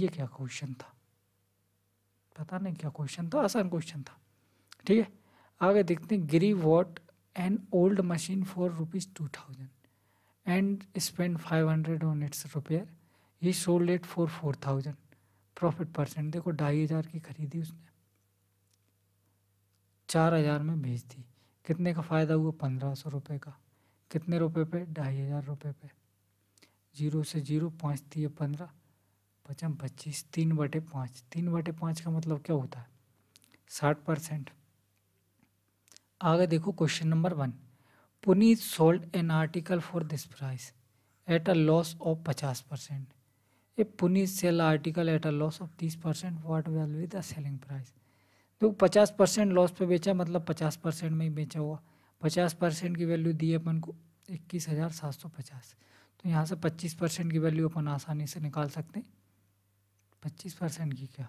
ये क्या क्वेश्चन था पता नहीं क्या क्वेश्चन था आसान क्वेश्चन था ठीक है आगे देखते हैं Giri bought an old machine for rupees two thousand and spend five hundred on its repair ये sold at for four thousand profit percent देखो ढाई हज़ार की खरीदी उसने चार हज़ार में बेच दी कितने का फ़ायदा हुआ पंद्रह सौ रुपये का कितने रुपए पे ढाई हज़ार रुपये पे जीरो से जीरो पाँच तीन पंद्रह पचम पच्चीस तीन बटे पाँच तीन बटे पाँच का मतलब क्या होता है साठ परसेंट आगे देखो question number one Puneet sold an article for this price at a loss of पचास percent a Puneet sell article at a loss of तीस percent what value the selling price तो पचास परसेंट लॉस पे बेचा मतलब पचास परसेंट में ही बेचा हुआ पचास परसेंट की वैल्यू दी अपन को इक्कीस हज़ार सात सौ पचास तो यहाँ से पच्चीस परसेंट की वैल्यू अपन आसानी से निकाल सकते हैं पच्चीस परसेंट की क्या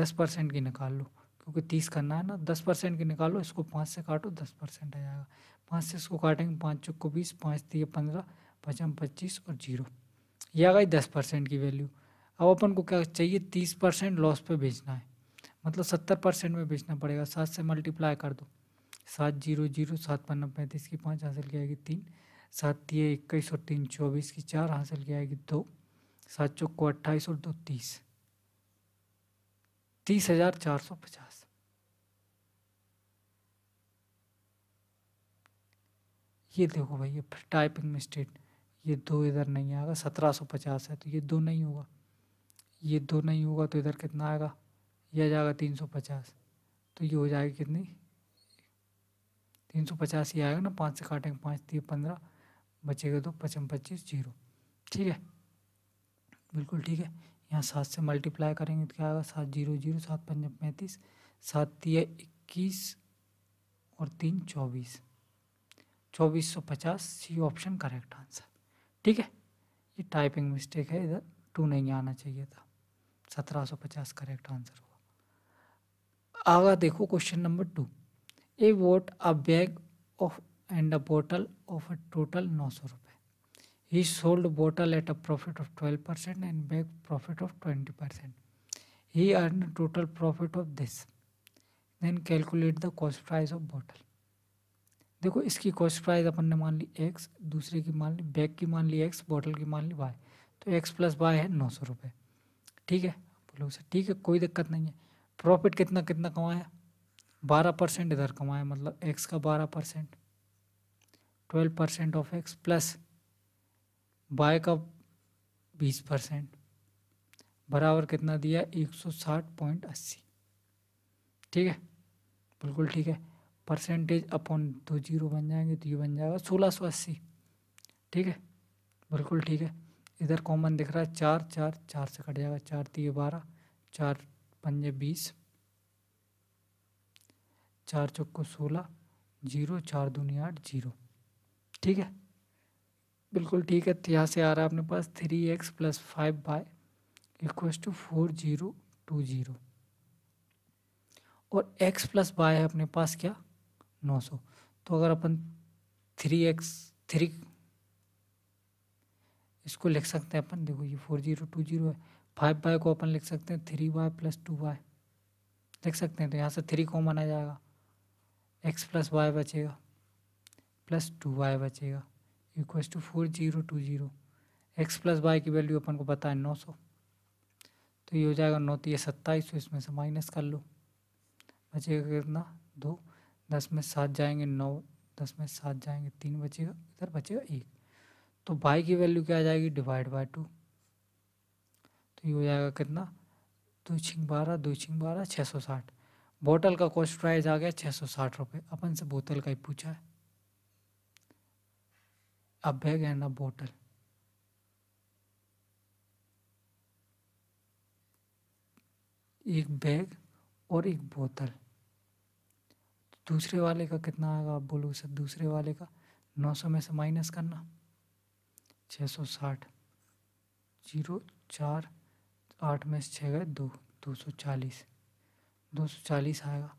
दस परसेंट की निकाल लो क्योंकि तीस करना है ना दस परसेंट की निकालो इसको पाँच से काटो दस परसेंट आ जाएगा पाँच से इसको काटेंगे पाँच चौक को बीस पाँच दिए पंद्रह पचम पच्चीस और जीरो ये आ गई दस परसेंट की वैल्यू अब अपन को क्या चाहिए तीस परसेंट लॉस पे बेचना है मतलब सत्तर परसेंट में बेचना पड़ेगा सात से मल्टीप्लाई कर दो सात जीरो जीरो सात पन्ना पैंतीस की पाँच हासिल की आएगी तीन सात तीय इक्कीस और तीन चौबीस की चार हासिल की आएगी दो सात चौको अट्ठाईस और दो तीस तीस हजार चार सौ पचास ये देखो भाई ये फिर टाइपिंग मिस्टेक ये दो इधर नहीं आएगा सत्रह सौ पचास है तो ये दो नहीं होगा ये दो नहीं होगा तो इधर कितना आएगा यह आ जाएगा तीन सौ पचास तो ये हो जाएगी कितनी तीन सौ पचास ही आएगा ना पाँच से काटेंगे पाँच तीन पंद्रह बचेगा तो पचम पच्चीस जीरो ठीक है बिल्कुल ठीक है यहाँ सात से मल्टीप्लाई करेंगे तो क्या आएगा सात जीरो जीरो सात पंजा पैंतीस सात तीय इक्कीस और तीन चौबीस चौबीस सौ पचास सी ऑप्शन करेक्ट आंसर ठीक है ये टाइपिंग मिस्टेक है इधर टू नहीं आना चाहिए था सत्रह सौ पचास करेक्ट आंसर हो आगा देखो question number two A bought a bag of and a bottle of a total नौ सौ रुपये he sold bottle at a profit of twelve percent and bag profit of twenty percent he earn total profit of this then calculate the cost price of bottle देखो इसकी cost price अपन ने मान ली x दूसरे की मान ली bag की मान ली x bottle की मान ली वाई तो एक्स प्लस वाई है नौ सौ रुपये ठीक है बोलो सर ठीक है कोई दिक्कत नहीं है प्रॉफिट कितना कितना कमाया बारह परसेंट इधर कमाया मतलब एक्स का बारह percent twelve percent of X plus Y का बीस परसेंट बराबर कितना दिया एक सौ साठ पॉइंट अस्सी ठीक है बिल्कुल ठीक है परसेंटेज अपॉन दो जीरो बन जाएंगे तो ये बन जाएगा सोलह सौ अस्सी ठीक है बिल्कुल ठीक है इधर कॉमन दिख रहा है चार चार चार से कट जाएगा चार तीन बारह चार पंजे बीस चार चौको सोलह जीरो चार दूनी आठ जीरो ठीक है बिल्कुल ठीक है तो यहाँ से आ रहा है अपने पास three X plus five Y equal to four zero two zero और एक्स प्लस बाय है अपने पास क्या नौ सौ तो अगर अपन थ्री एक्स थ्री इसको लिख सकते हैं अपन देखो ये फोर जीरो टू जीरो है फाइव बाई को अपन लिख सकते हैं three Y plus two Y लिख सकते हैं तो यहाँ से थ्री कॉमन आ जाएगा एक्स प्लस वाई बचेगा प्लस टू वाई बचेगा equal to four zero two zero X plus Y की वैल्यू अपन को पता है नौ सौ तो ये हो जाएगा नौ तीस तो सत्ताईस सौ तो इसमें से माइनस कर लो बचेगा कितना दो दस में सात जाएंगे नौ दस में सात जाएंगे तीन बचेगा इधर बचेगा एक तो वाई की वैल्यू क्या आ जाएगी डिवाइड बाई टू तो ये हो जाएगा कितना दो छिंग बारह दो छिंग बारह छः सौ साठ बोतल का कॉस्ट प्राइस आ गया छः सौ साठ रुपये अपन से बोतल का ही पूछा है अब बैग एंड अ बोतल एक बैग और एक बोतल दूसरे वाले का कितना आएगा आप बोलो सर दूसरे वाले का नौ सौ में से माइनस करना छः सौ साठ जीरो चार आठ में से छः गए दो दो सौ चालीस दो सौ चालीस आएगा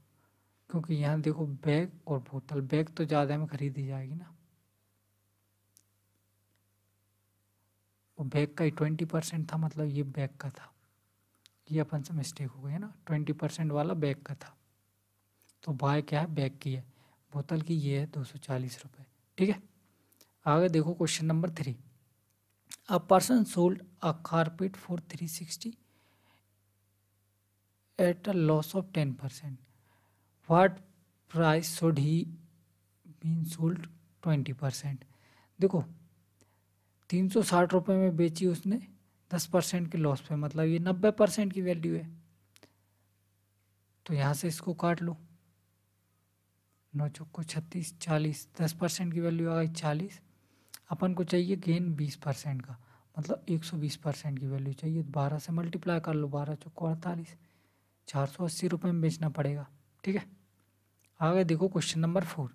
क्योंकि यहाँ देखो बैग और बोतल बैग तो ज़्यादा में खरीदी जाएगी ना और बैग का ही ट्वेंटी परसेंट था मतलब ये बैग का था ये अपन से मिस्टेक हो गई है ना ट्वेंटी परसेंट वाला बैग का था तो बाय क्या है बैग की है बोतल की ये है दो सौ चालीस रुपये ठीक है आगे देखो question number three A person sold a carpet for 360 at a loss of 10%. What price should he been sold 20%? देखो तीन सौ साठ रुपये में बेची उसने दस परसेंट के लॉस पे मतलब ये नब्बे परसेंट की वैल्यू है तो यहाँ से इसको काट लो नौ चौको छत्तीस चालीस दस परसेंट की वैल्यू आ गई चालीस अपन को चाहिए गेन बीस परसेंट का मतलब एक सौ बीस परसेंट की वैल्यू चाहिए तो बारह से मल्टीप्लाई कर लो बारह चौको अड़तालीस चार सौ अस्सी रुपये में बेचना पड़ेगा ठीक है आगे देखो question number four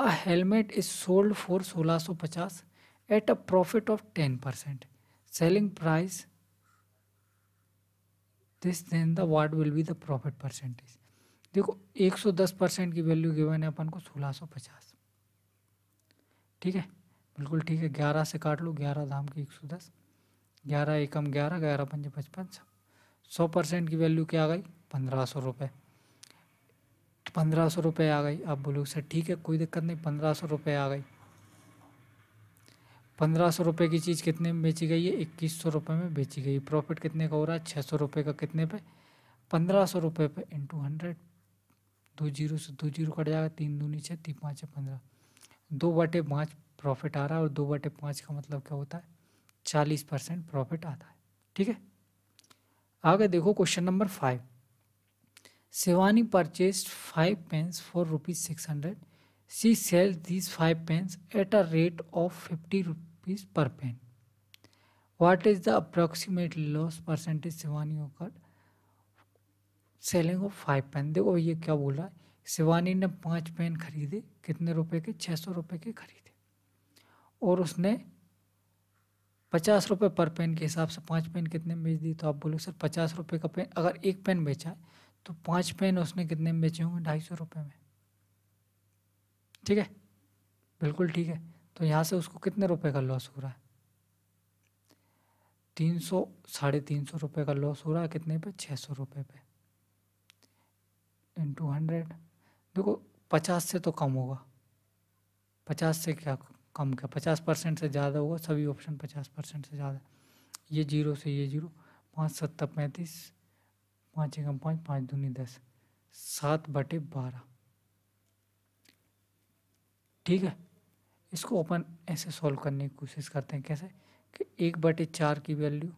a helmet is sold for सोलह सौ पचास at a profit of ten percent selling price this then the what will be the profit percentage देखो एक सौ दस परसेंट की वैल्यू गिवन है अपन को सोलह सौ पचास ठीक है बिल्कुल ठीक है ग्यारह से काट लो ग्यारह धाम की एक सौ दस ग्यारह एकम ग्यारह ग्यारह पंजे पचपन सौ परसेंट की वैल्यू क्या आ गई पंद्रह सौ रुपये पंद्रह सौ रुपये आ गई आप बोलोगे सर ठीक है कोई दिक्कत नहीं पंद्रह सौ रुपये आ गई पंद्रह सौ रुपये की चीज़ कितने में बेची गई है इक्कीस सौ रुपये में बेची गई प्रॉफिट कितने का हो रहा है छः सौ रुपये का कितने पे पंद्रह सौ रुपये पे इंटू हंड्रेड दो जीरो से दो जीरो कट जाएगा तीन दूनी छः तीन पाँच छः पंद्रह दो बटे पाँच प्रॉफिट आ रहा है और दो बटे पाँच का मतलब क्या होता है चालीस परसेंट प्रॉफिट आता है ठीक है आगे देखो question number five Shivani purchase five pens for rupees six hundred she sell these five pens at a rate of fifty rupees per pen what is the approximate loss percentage Shivani occur selling of five pen देखो ये क्या बोला शिवानी ने पाँच pen खरीदे कितने रुपए के छः सौ रुपये के खरीदे और उसने पचास रुपये पर पेन के हिसाब से पाँच पेन कितने में बेच दी तो आप बोलो सर पचास रुपये का पेन अगर एक पेन बेचा है तो पाँच पेन उसने कितने में बेचे होंगे ढाई सौ रुपये में ठीक है बिल्कुल ठीक है तो यहाँ से उसको कितने रुपये का लॉस हो रहा है तीन सौ साढ़े तीन सौ रुपये का लॉस हो रहा है कितने पे छः सौ रुपये पे इन टू हंड्रेड देखो पचास से तो कम होगा पचास से क्या कम का पचास परसेंट से ज़्यादा होगा सभी ऑप्शन पचास परसेंट से ज़्यादा ये जीरो से ये जीरो पाँच सत्तर पैंतीस पाँच एकम पाँच पाँच दूनी दस सात बटे बारह ठीक है इसको अपन ऐसे सॉल्व करने की कोशिश करते हैं कैसे कि एक बटे चार की वैल्यू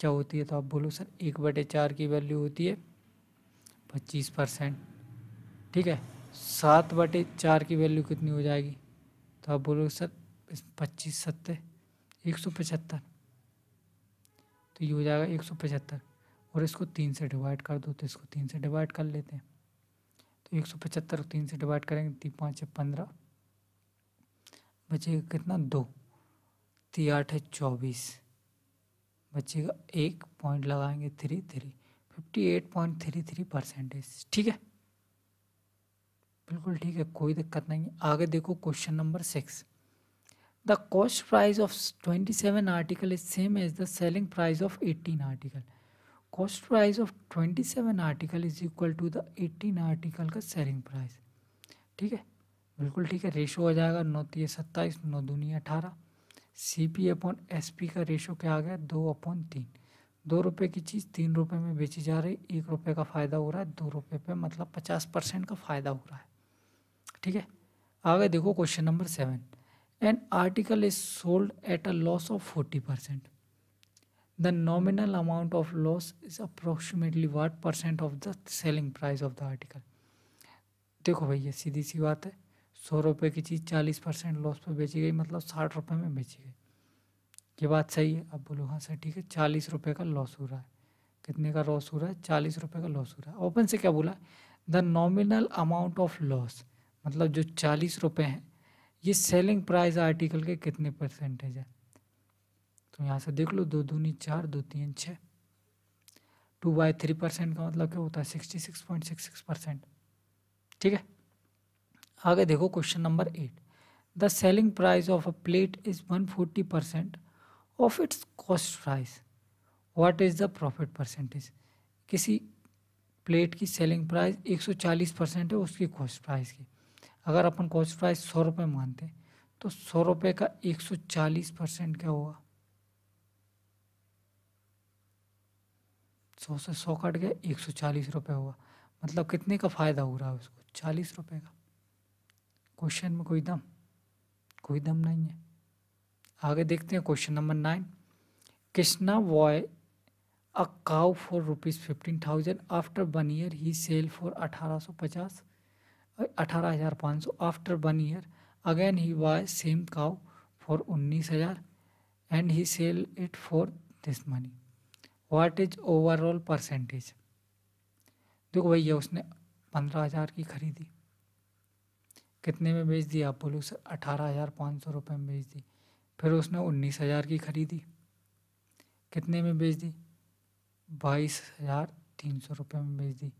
क्या होती है तो आप बोलो सर एक बटे चार की वैल्यू होती है पच्चीस परसेंट ठीक है सात बटे चार की वैल्यू कितनी हो जाएगी तो आप बोलोगे सर पच्चीस सत्तर एक सौ पचहत्तर तो ये हो जाएगा एक सौ पचहत्तर और इसको तीन से डिवाइड कर दो तो इसको तीन से डिवाइड कर लेते हैं तो एक सौ पचहत्तर को तीन से डिवाइड करेंगे तीन पाँच पंद्रह बचेगा कितना दो ती आठ है चौबीस बचेगा एक पॉइंट लगाएंगे three three fifty eight point three three percentage ठीक है बिल्कुल ठीक है कोई दिक्कत नहीं आगे देखो question number six the cost price of twenty seven article is same as the selling price of eighteen article cost price of twenty seven article is equal to the eighteen article का selling price ठीक है बिल्कुल ठीक है ratio हो जाएगा नौ तीय सत्ताईस नौ दूनी अठारह C P upon S P का रेशो क्या आ गया दो अपॉन तीन दो रुपये की चीज़ तीन रुपये में बेची जा रही एक रुपये का फ़ायदा हो रहा है दो रुपये पर मतलब पचास परसेंट का फ़ायदा हो रहा है ठीक है आगे देखो question number seven an article is sold at a loss of forty percent the nominal amount of loss is approximately what percent of the selling price of the article देखो भैया सीधी सी बात है सौ रुपये की चीज़ चालीस परसेंट लॉस पर बेची गई मतलब साठ रुपये में बेची गई ये बात सही है अब बोलो हाँ सर ठीक है चालीस रुपये का लॉस हो रहा है कितने का लॉस हो रहा है चालीस रुपये का लॉस हो रहा है ओपन से क्या बोला the nominal amount of loss मतलब जो चालीस रुपये हैं ये सेलिंग प्राइस आर्टिकल के कितने परसेंटेज है तो यहाँ से देख लो दो दूनी चार दो तीन छः टू बाई थ्री परसेंट का मतलब क्या होता है sixty six point six six percent ठीक है आगे देखो question number eight the selling price of a plate is one forty percent of its cost price what is the profit percentage किसी प्लेट की सेलिंग प्राइस एक सौ चालीस percent है उसकी कॉस्ट प्राइस की अगर अपन कॉस्ट प्राइस सौ रुपये मानते तो सौ रुपये का एक सौ चालीस परसेंट क्या होगा सौ से सौ कट गया एक सौ चालीस रुपये हुआ मतलब कितने का फ़ायदा हो रहा है उसको चालीस रुपये का क्वेश्चन में कोई दम कोई दम नहीं है आगे देखते हैं question number nine Krishna buy a cow for rupees fifteen thousand after one year he sell for अठारह सौ पचास अठारह हज़ार पाँच सौ after one year again he buy same cow for उन्नीस हज़ार and he sell it for this money what is overall percentage देखो भैया उसने पंद्रह हज़ार की खरीदी कितने में बेच दी आप बोलो सर अठारह हज़ार पाँच सौ रुपये में बेच दी फिर उसने उन्नीस हज़ार की खरीदी कितने में बेच दी बाईस हज़ार तीन सौ रुपये में बेच दी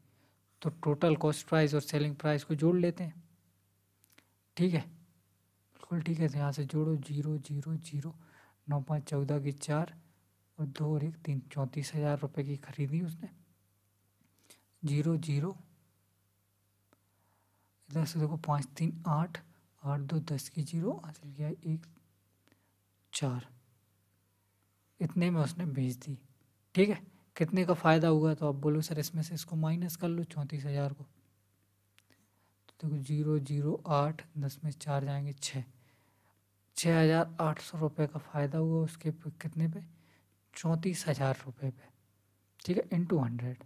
तो टोटल कॉस्ट प्राइस और सेलिंग प्राइस को जोड़ लेते हैं ठीक है बिल्कुल ठीक है तो यहाँ से जोड़ो जीरो जीरो जीरो नौ पाँच चौदह की चार और दो और एक तीन चौंतीस हज़ार रुपये की खरीदी उसने जीरो जीरो इधर से देखो पाँच तीन आठ आठ दो दस की जीरो हासिल किया एक चार इतने में उसने भेज दी ठीक है कितने का फ़ायदा हुआ तो आप बोलो सर इसमें से इसको माइनस कर लो चौंतीस हज़ार को तो देखो जीरो जीरो आठ दस में चार जाएंगे छः छः हज़ार आठ सौ रुपये का फ़ायदा हुआ उसके कितने पे चौंतीस हज़ार रुपये पे ठीक है इन टू हंड्रेड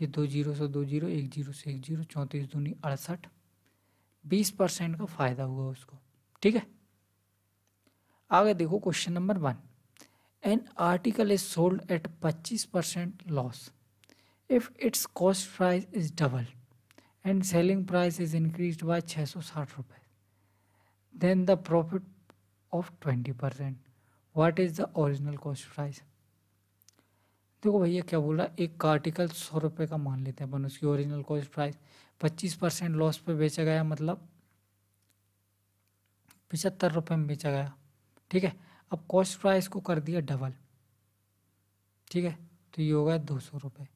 ये दो जीरो से दो जीरो एक जीरो से एक जीरो चौंतीस दूनी अड़सठ बीस परसेंट का फ़ायदा हुआ उसको ठीक है आगे देखो question number one an article is sold at 25% loss if its cost price is double and selling price is increased by 660 rupees then the profit of 20% what is the original cost price देखो भैया क्या बोला एक का article सौ रुपये का मान लेते हैं अपन उसकी ओरिजिनल कॉस्ट प्राइस पच्चीस परसेंट लॉस पे बेचा गया मतलब पिचहत्तर रुपये में बेचा गया ठीक है अब कॉस्ट प्राइस को कर दिया डबल ठीक है तो ये हो गया दो सौ रुपये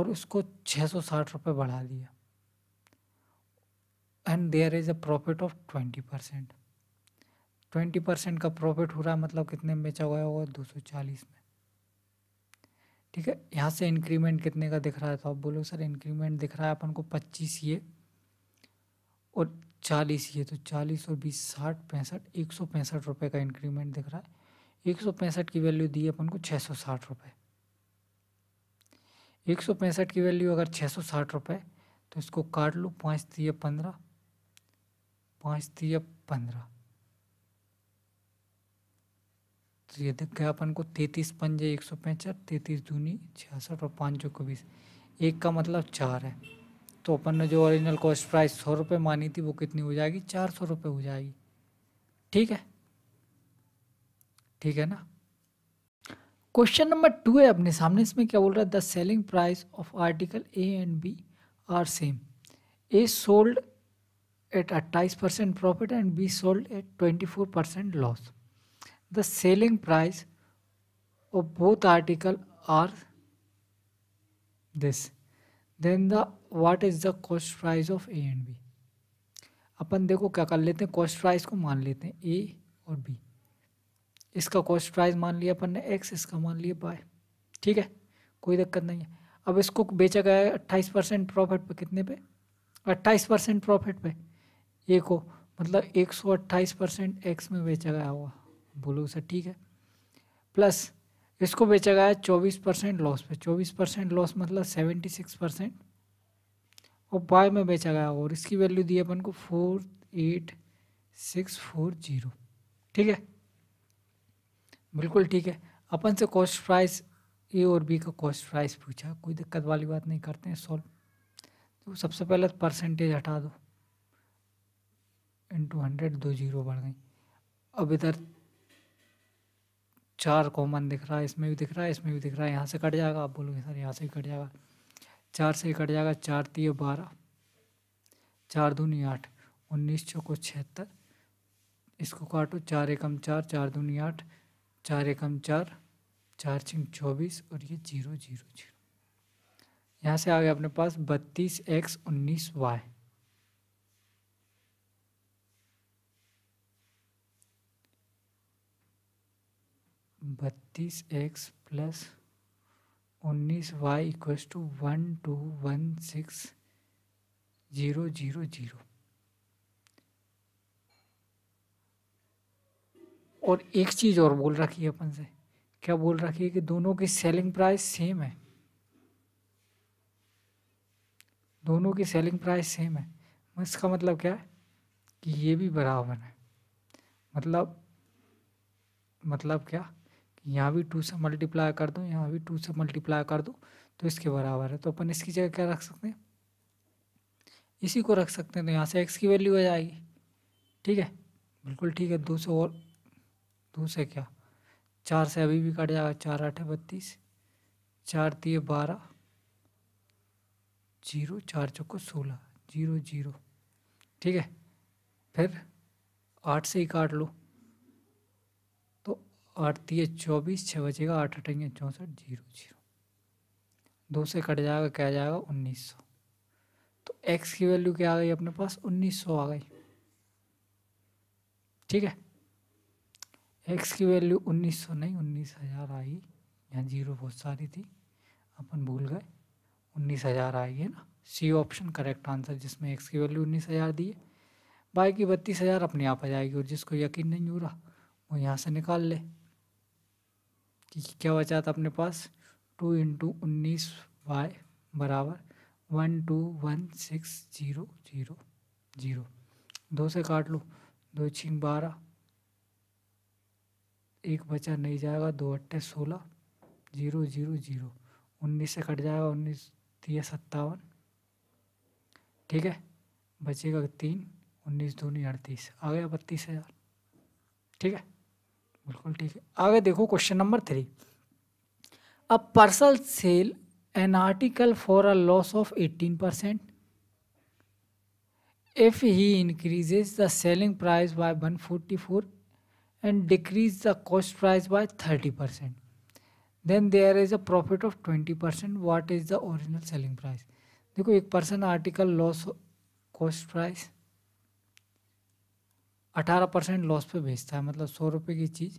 और उसको छः सौ साठ रुपये बढ़ा दिया and there is a profit of twenty percent twenty percent का प्रॉफिट हो रहा है मतलब कितने में बेचा हुआ होगा दो सौ चालीस में ठीक है यहाँ से इंक्रीमेंट कितने का दिख रहा है तो आप बोलो सर इंक्रीमेंट दिख रहा है अपन को पच्चीस ये और चालीस ये तो चालीस और बीस साठ पैंसठ एक सौ पैंसठ रुपये का इंक्रीमेंट दिख रहा है एक सौ पैंसठ की वैल्यू दी है अपन को छः सौ साठ रुपये एक सौ पैंसठ की वैल्यू अगर छः सौ साठ रुपये तो इसको काट लो पाँच तीय पंद्रह पाँच तीय पंद्रह तो ये दिख गया अपन को तैतीस पंजे एक सौ पैंसठ तैतीस दूनी छियासठ और पाँच चौको बीस एक का मतलब चार है तो अपन ने जो ओरिजिनल कॉस्ट प्राइस सौ रुपये मानी थी वो कितनी हो जाएगी चार सौ रुपये हो जाएगी ठीक है ठीक है ना क्वेश्चन नंबर टू है अपने सामने इसमें क्या बोल रहा है the selling price of article A and B are same A sold at अट्ठाईस percent profit and B sold at twenty four percent loss the selling price of both article are this then the what is the cost price of A and B अपन देखो क्या कर लेते हैं cost price को मान लेते हैं ए और बी इसका कॉस्ट प्राइस मान लिया अपन ने एक्स इसका मान लिया बाय ठीक है कोई दिक्कत नहीं है अब इसको बेचा गया है अट्ठाईस परसेंट प्रॉफिट पे कितने पे अट्ठाईस परसेंट प्रॉफिट पे ए को मतलब एक सौ अट्ठाईस परसेंट एक्स में बेचा गया हुआ बोलो सर ठीक है प्लस इसको बेचा गया है चौबीस परसेंट लॉस पे चौबीस परसेंट लॉस मतलब सेवेंटी सिक्स परसेंट और बाय में बेचा गया और इसकी वैल्यू दी अपन को four eight six four zero ठीक है बिल्कुल ठीक है अपन से कॉस्ट प्राइस ए और बी का कॉस्ट प्राइस पूछा कोई दिक्कत वाली बात नहीं करते हैं सॉल्व तो सबसे पहले परसेंटेज हटा दो इंटू हंड्रेड दो जीरो बढ़ गई अब इधर चार कॉमन दिख रहा है इसमें भी दिख रहा है इसमें भी दिख रहा है यहाँ से कट जाएगा आप बोलोगे सर यहाँ से भी कट जाएगा चार से कट जाएगा चार तीय बारह चार दूनी आठ उन्नीस चौको छिहत्तर इसको काटो चार एकम चार चार दूनी आठ चार एकम चार चार छिंग चौबीस और ये जीरो जीरो जीरो यहाँ से आ गया अपने पास बत्तीस एक्स उन्नीस वाई बत्तीस एक्स प्लस उन्नीस Y equals to one two one six zero zero zero और एक चीज़ और बोल रखी है अपन से क्या बोल रखी है कि दोनों की सेलिंग प्राइस सेम है दोनों की सेलिंग प्राइस सेम है इसका मतलब क्या है कि ये भी बराबर है मतलब मतलब क्या यहाँ भी टू से मल्टीप्लाई कर दो यहाँ भी टू से मल्टीप्लाई कर दो तो इसके बराबर है तो अपन इसकी जगह क्या रख सकते हैं इसी को रख सकते हैं तो यहाँ से एक्स की वैल्यू आ जाएगी ठीक है बिल्कुल ठीक है दो से और दो से क्या चार से अभी भी कट जाएगा चार आठ बत्तीस चार तीय बारह जीरो चार चौको सोलह जीरो जीरो ठीक है फिर आठ से ही काट लो आठती है चौबीस छः बजेगा आठ अठेंगे चौंसठ जीरो जीरो दो से कट जाएगा क्या जाएगा उन्नीस सौ तो एक्स की वैल्यू क्या आ गई अपने पास उन्नीस सौ आ गई ठीक है एक्स की वैल्यू उन्नीस सौ नहीं उन्नीस हज़ार आई यहाँ जीरो बहुत सारी थी अपन भूल गए उन्नीस हज़ार आई है ना सी ऑप्शन करेक्ट आंसर जिसमें एक्स की वैल्यू उन्नीस हज़ार दी है बाकी बत्तीस हज़ार अपने आप आ जाएगी और जिसको यकीन नहीं हो रहा वो यहाँ से निकाल ले क्या बचा था अपने पास टू इंटू उन्नीस वाई बराबर one two one six zero zero zero दो से काट लो दो छिंग बारह एक बचा नहीं जाएगा दो अट्ठे सोलह जीरो जीरो जीरो उन्नीस से कट जाएगा उन्नीस तीन सत्तावन ठीक है बचेगा तीन उन्नीस दूनी अड़तीस आ गया बत्तीस हज़ार ठीक है बिल्कुल ठीक है आगे देखो question number three a person sell an article for a loss of eighteen percent if he increases the selling price by one forty four and decrease the cost price by thirty percent then there is a profit of twenty percent what is the original selling price देखो एक person article loss cost price अठारह percent loss पे बेचता है मतलब सौ रुपये की चीज़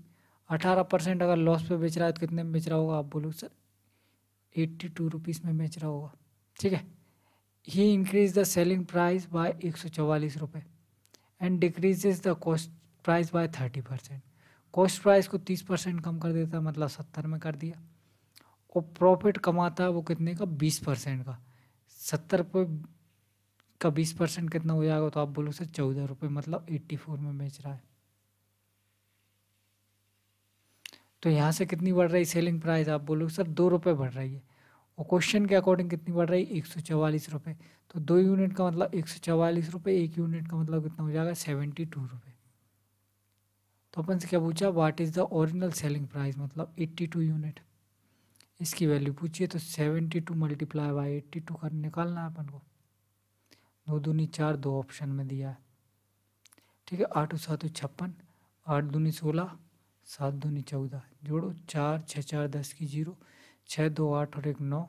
अठारह परसेंट अगर लॉस पे बेच रहा है तो कितने में बेच रहा होगा आप बोलो सर एट्टी टू रुपीज़ में बेच रहा होगा ठीक है he increase the selling price by एक सौ चवालीस रुपये and decreases the cost price by thirty percent cost price को तीस परसेंट कम कर देता है मतलब सत्तर में कर दिया और प्रॉफिट कमाता है वो कितने का बीस परसेंट का सत्तर पे इसका बीस परसेंट कितना हो जाएगा तो आप बोलो सर चौदह रुपये मतलब एट्टी फोर में बेच रहा है तो यहाँ से कितनी बढ़ रही सेलिंग प्राइस आप बोलोगे सर दो रुपये बढ़ रही है और क्वेश्चन के अकॉर्डिंग कितनी बढ़ रही है एक सौ चवालीस रुपये तो दो यूनिट का मतलब एक सौ चवालीस रुपये एक यूनिट का मतलब कितना हो जाएगा सेवेंटी टू रुपये तो अपन से क्या पूछा what is the original selling price मतलब एट्टी टू यूनिट इसकी वैल्यू पूछिए तो seventy two multiply by eighty two कर निकालना है अपन को दो दूनी चार दो ऑप्शन में दिया है ठीक है आठ सात छप्पन आठ दूनी सोलह सात दूनी चौदह जोड़ो चार छः चार दस की जीरो छः दो आठ और एक नौ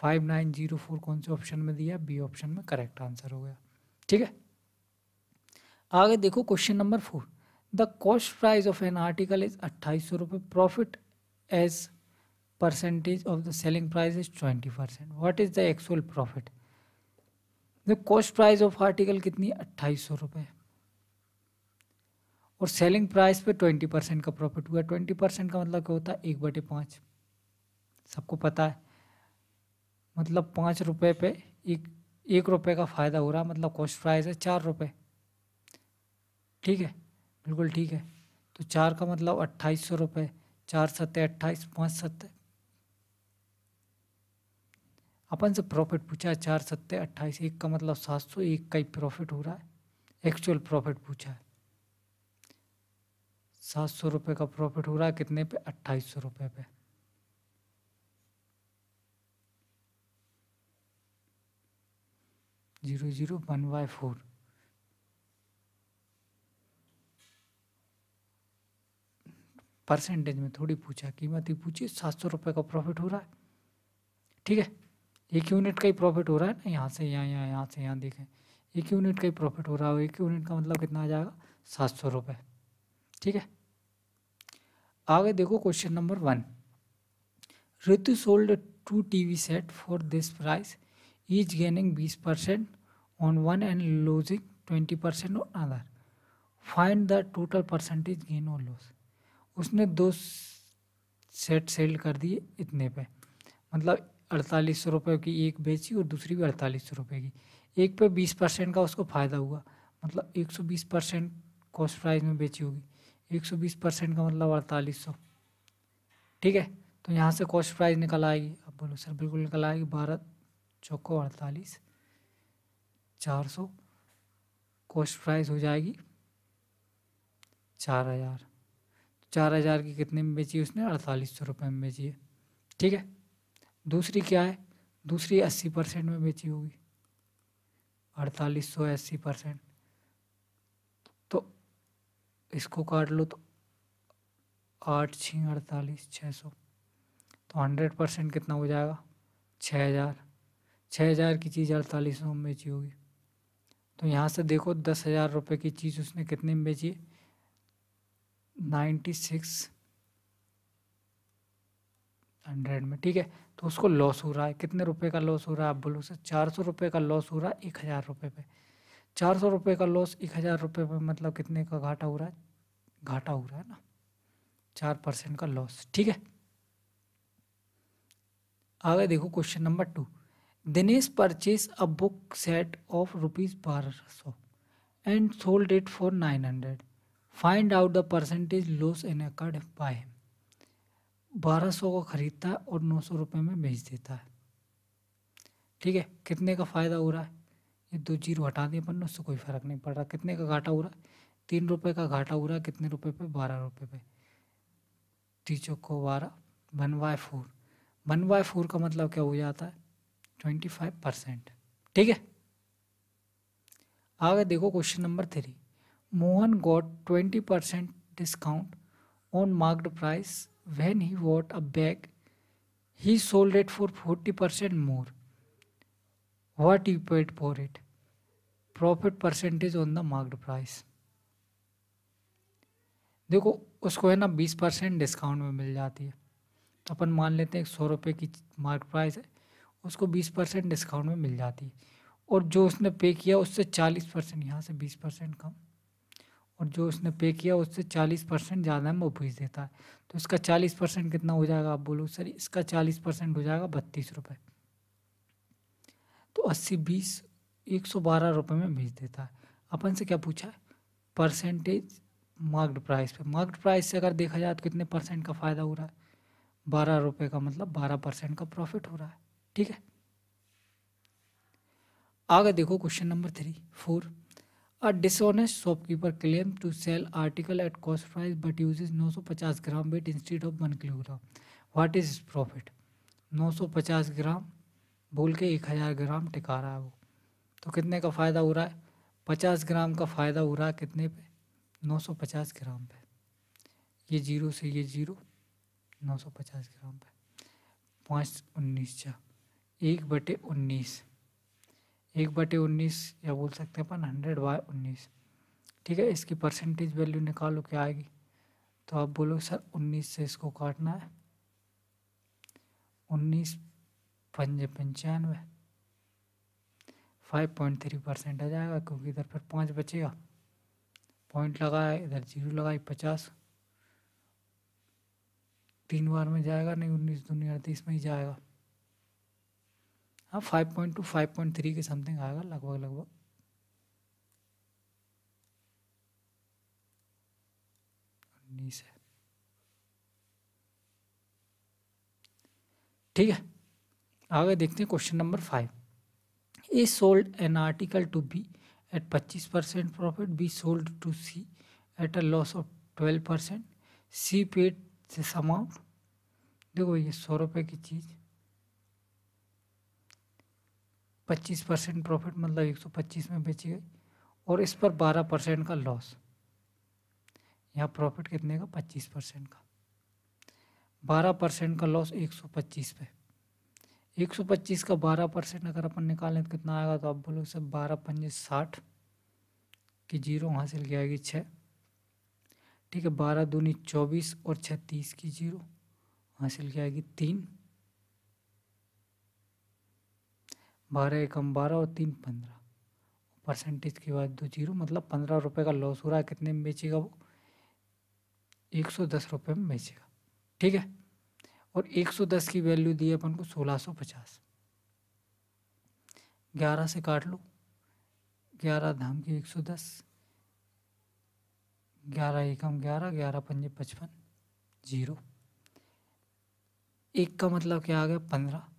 फाइव नाइन जीरो फोर कौन से ऑप्शन में दिया बी ऑप्शन में करेक्ट आंसर हो गया ठीक है आगे देखो question number four the cost price of an article is अट्ठाईस सौ रुपये profit as percentage of the selling price is twenty percent what is the actual profit देखो कॉस्ट प्राइस ऑफ आर्टिकल कितनी अट्ठाईस सौ रुपये और सेलिंग प्राइस पे ट्वेंटी परसेंट का प्रॉफिट हुआ ट्वेंटी परसेंट का मतलब क्या होता है एक बटे पाँच सबको पता है मतलब पाँच रुपये पे एक एक रुपये का फ़ायदा हो रहा है मतलब कॉस्ट प्राइस है चार रुपये ठीक है बिल्कुल ठीक है तो चार का मतलब अट्ठाईस सौ रुपये चार सत्ते अट्ठाईस पाँच सत्ते अपन से प्रॉफिट पूछा है चार सत्तर अट्ठाईस एक का मतलब सात सौ एक का ही प्रॉफिट हो रहा है एक्चुअल प्रॉफिट पूछा है सात सौ रुपये का प्रॉफिट हो रहा है कितने पे अट्ठाईस सौ रुपये पे zero zero one by four percentage में थोड़ी पूछा कीमत ही पूछी सात सौ रुपये का प्रॉफिट हो रहा है ठीक है एक यूनिट का ही प्रॉफिट हो रहा है ना यहाँ से यहाँ यहाँ यहाँ से यहाँ देखें एक यूनिट का ही प्रॉफिट हो रहा है एक यूनिट का मतलब कितना आ जाएगा सात सौ रुपये ठीक है आगे देखो question number one Ritu sold two TV set for this price is gaining बीस percent on one and losing twenty percent on other find the total percentage gain और लॉस उसने दो सेट सेल कर दिए इतने पे मतलब अड़तालीस सौ रुपये की एक बेची और दूसरी भी अड़तालीस सौ रुपये की एक पे बीस परसेंट का उसको फ़ायदा हुआ मतलब एक सौ बीस परसेंट कॉस्ट प्राइस में बेची होगी एक सौ बीस परसेंट का मतलब अड़तालीस सौ ठीक है तो यहाँ से कॉस्ट प्राइस निकल आएगी अब बोलो सर बिल्कुल निकल आएगी बारह चौको अड़तालीस चार सौ कॉस्ट प्राइस हो जाएगी चार हज़ार चार हज़ार की कितने में बेची उसने अड़तालीस सौ रुपये में बेची है ठीक है दूसरी क्या है दूसरी अस्सी परसेंट में बेची होगी अड़तालीस सौ अस्सी परसेंट तो इसको काट लो तो आठ छः अड़तालीस छः सौ तो हंड्रेड परसेंट कितना हो जाएगा छः हज़ार छः हज़ार की चीज़ अड़तालीस सौ में बेची होगी तो यहाँ से देखो दस हज़ार रुपये की चीज़ उसने कितने में बेची नाइन्टी सिक्स हंड्रेड में ठीक है तो उसको लॉस हो रहा है कितने रुपए का लॉस हो रहा है आप बोलो सर चार सौ रुपये का लॉस हो रहा है एक हज़ार रुपये पे चार सौ रुपये का लॉस एक हज़ार रुपये पे मतलब कितने का घाटा हो रहा है घाटा हो रहा है ना चार परसेंट का लॉस ठीक है आगे देखो question number two Dinesh purchase a book set of rupees बारह सौ and sold it for nine hundred find out the percentage loss incurred by him बारह सौ को ख़रीदता है और नौ सौ रुपये में बेच देता है ठीक है कितने का फ़ायदा हो रहा है ये दो जीरो हटा दिए अपन उससे कोई फ़र्क नहीं पड़ रहा कितने का घाटा हो रहा है तीन रुपये का घाटा हो रहा है कितने रुपये पे बारह रुपये पे तीचों को बारह one by four one by four का मतलब क्या हो जाता है ट्वेंटी फाइव परसेंट ठीक है आगे देखो question number three Mohan got twenty percent discount on marked price when he bought a bag, he sold it for 40% more. What he paid for it? Profit percentage on the marked price. देखो उसको है ना 20 percent discount में मिल जाती है तो अपन मान लेते हैं सौ रुपये की मार्क प्राइस है उसको 20 परसेंट डिस्काउंट में मिल जाती है और जो उसने पे किया उससे 40 परसेंट यहाँ से 20 परसेंट कम और जो उसने पे किया उससे चालीस परसेंट ज़्यादा में वो भेज देता है तो इसका चालीस परसेंट कितना हो जाएगा आप बोलो सर इसका चालीस परसेंट हो जाएगा बत्तीस रुपये तो अस्सी बीस एक सौ बारह रुपये में भेज देता है अपन से क्या पूछा है परसेंटेज मार्क्ड प्राइस पे मार्क्ड प्राइस से अगर देखा जाए तो कितने परसेंट का फ़ायदा हो रहा है बारह रुपये का मतलब बारह परसेंट का प्रॉफिट हो रहा है ठीक है आगे देखो question number three four a dishonest shopkeeper claim to sell article at cost price but use नौ सौ पचास gram weight instead of one kilogram what is profit नौ सौ पचास ग्राम बोल के एक हज़ार ग्राम टिका रहा है वो तो कितने का फ़ायदा हो रहा है पचास ग्राम का फ़ायदा हो रहा है कितने पे नौ सौ पचास ग्राम पे ये जीरो से ये जीरो नौ सौ पचास ग्राम पे पाँच उन्नीस छः एक बटे उन्नीस एक बटे उन्नीस या बोल सकते हैं अपन हंड्रेड बाय उन्नीस ठीक है इसकी परसेंटेज वैल्यू निकालो क्या आएगी तो आप बोलो सर उन्नीस से इसको काटना है उन्नीस पंजे पंचानवे फाइव पॉइंट थ्री परसेंट आ जाएगा क्योंकि इधर फिर पाँच बचेगा पॉइंट लगाया इधर जीरो लगाई पचास तीन बार में जाएगा नहीं उन्नीस दुनिया तीस में ही जाएगा हाँ five point two five point three के समथिंग आएगा लगभग लगभग उन्नीस है ठीक है आगे देखते हैं question number five A sold an article to B at पच्चीस percent profit B sold to C at a loss of twelve percent C paid से समाउंट देखो ये सौ रुपये की चीज़ पच्चीस परसेंट प्रॉफिट मतलब एक सौ पच्चीस में बेची गई और इस पर बारह परसेंट का लॉस यहाँ प्रॉफिट कितने का पच्चीस परसेंट का बारह परसेंट का लॉस एक सौ पच्चीस पे एक सौ पच्चीस का बारह परसेंट अगर अपन निकालें तो कितना आएगा तो आप बोलो सर बारह पंजे साठ की जीरो हासिल की आएगी छः ठीक है बारह दूनी चौबीस और छत्तीस की जीरो हासिल की आएगी तीन बारह एकम बारह और तीन पंद्रह परसेंटेज के बाद दो जीरो मतलब पंद्रह रुपये का लॉस हो रहा है कितने में बेचेगा वो एक सौ दस रुपये में बेचेगा ठीक है और एक सौ दस की वैल्यू दी है अपन को सोलह सौ पचास ग्यारह से काट लो ग्यारह धाम के एक सौ दस ग्यारह एकम ग्यारह ग्यारह पंजे पचपन जीरो एक का मतलब क्या आ गया पंद्रह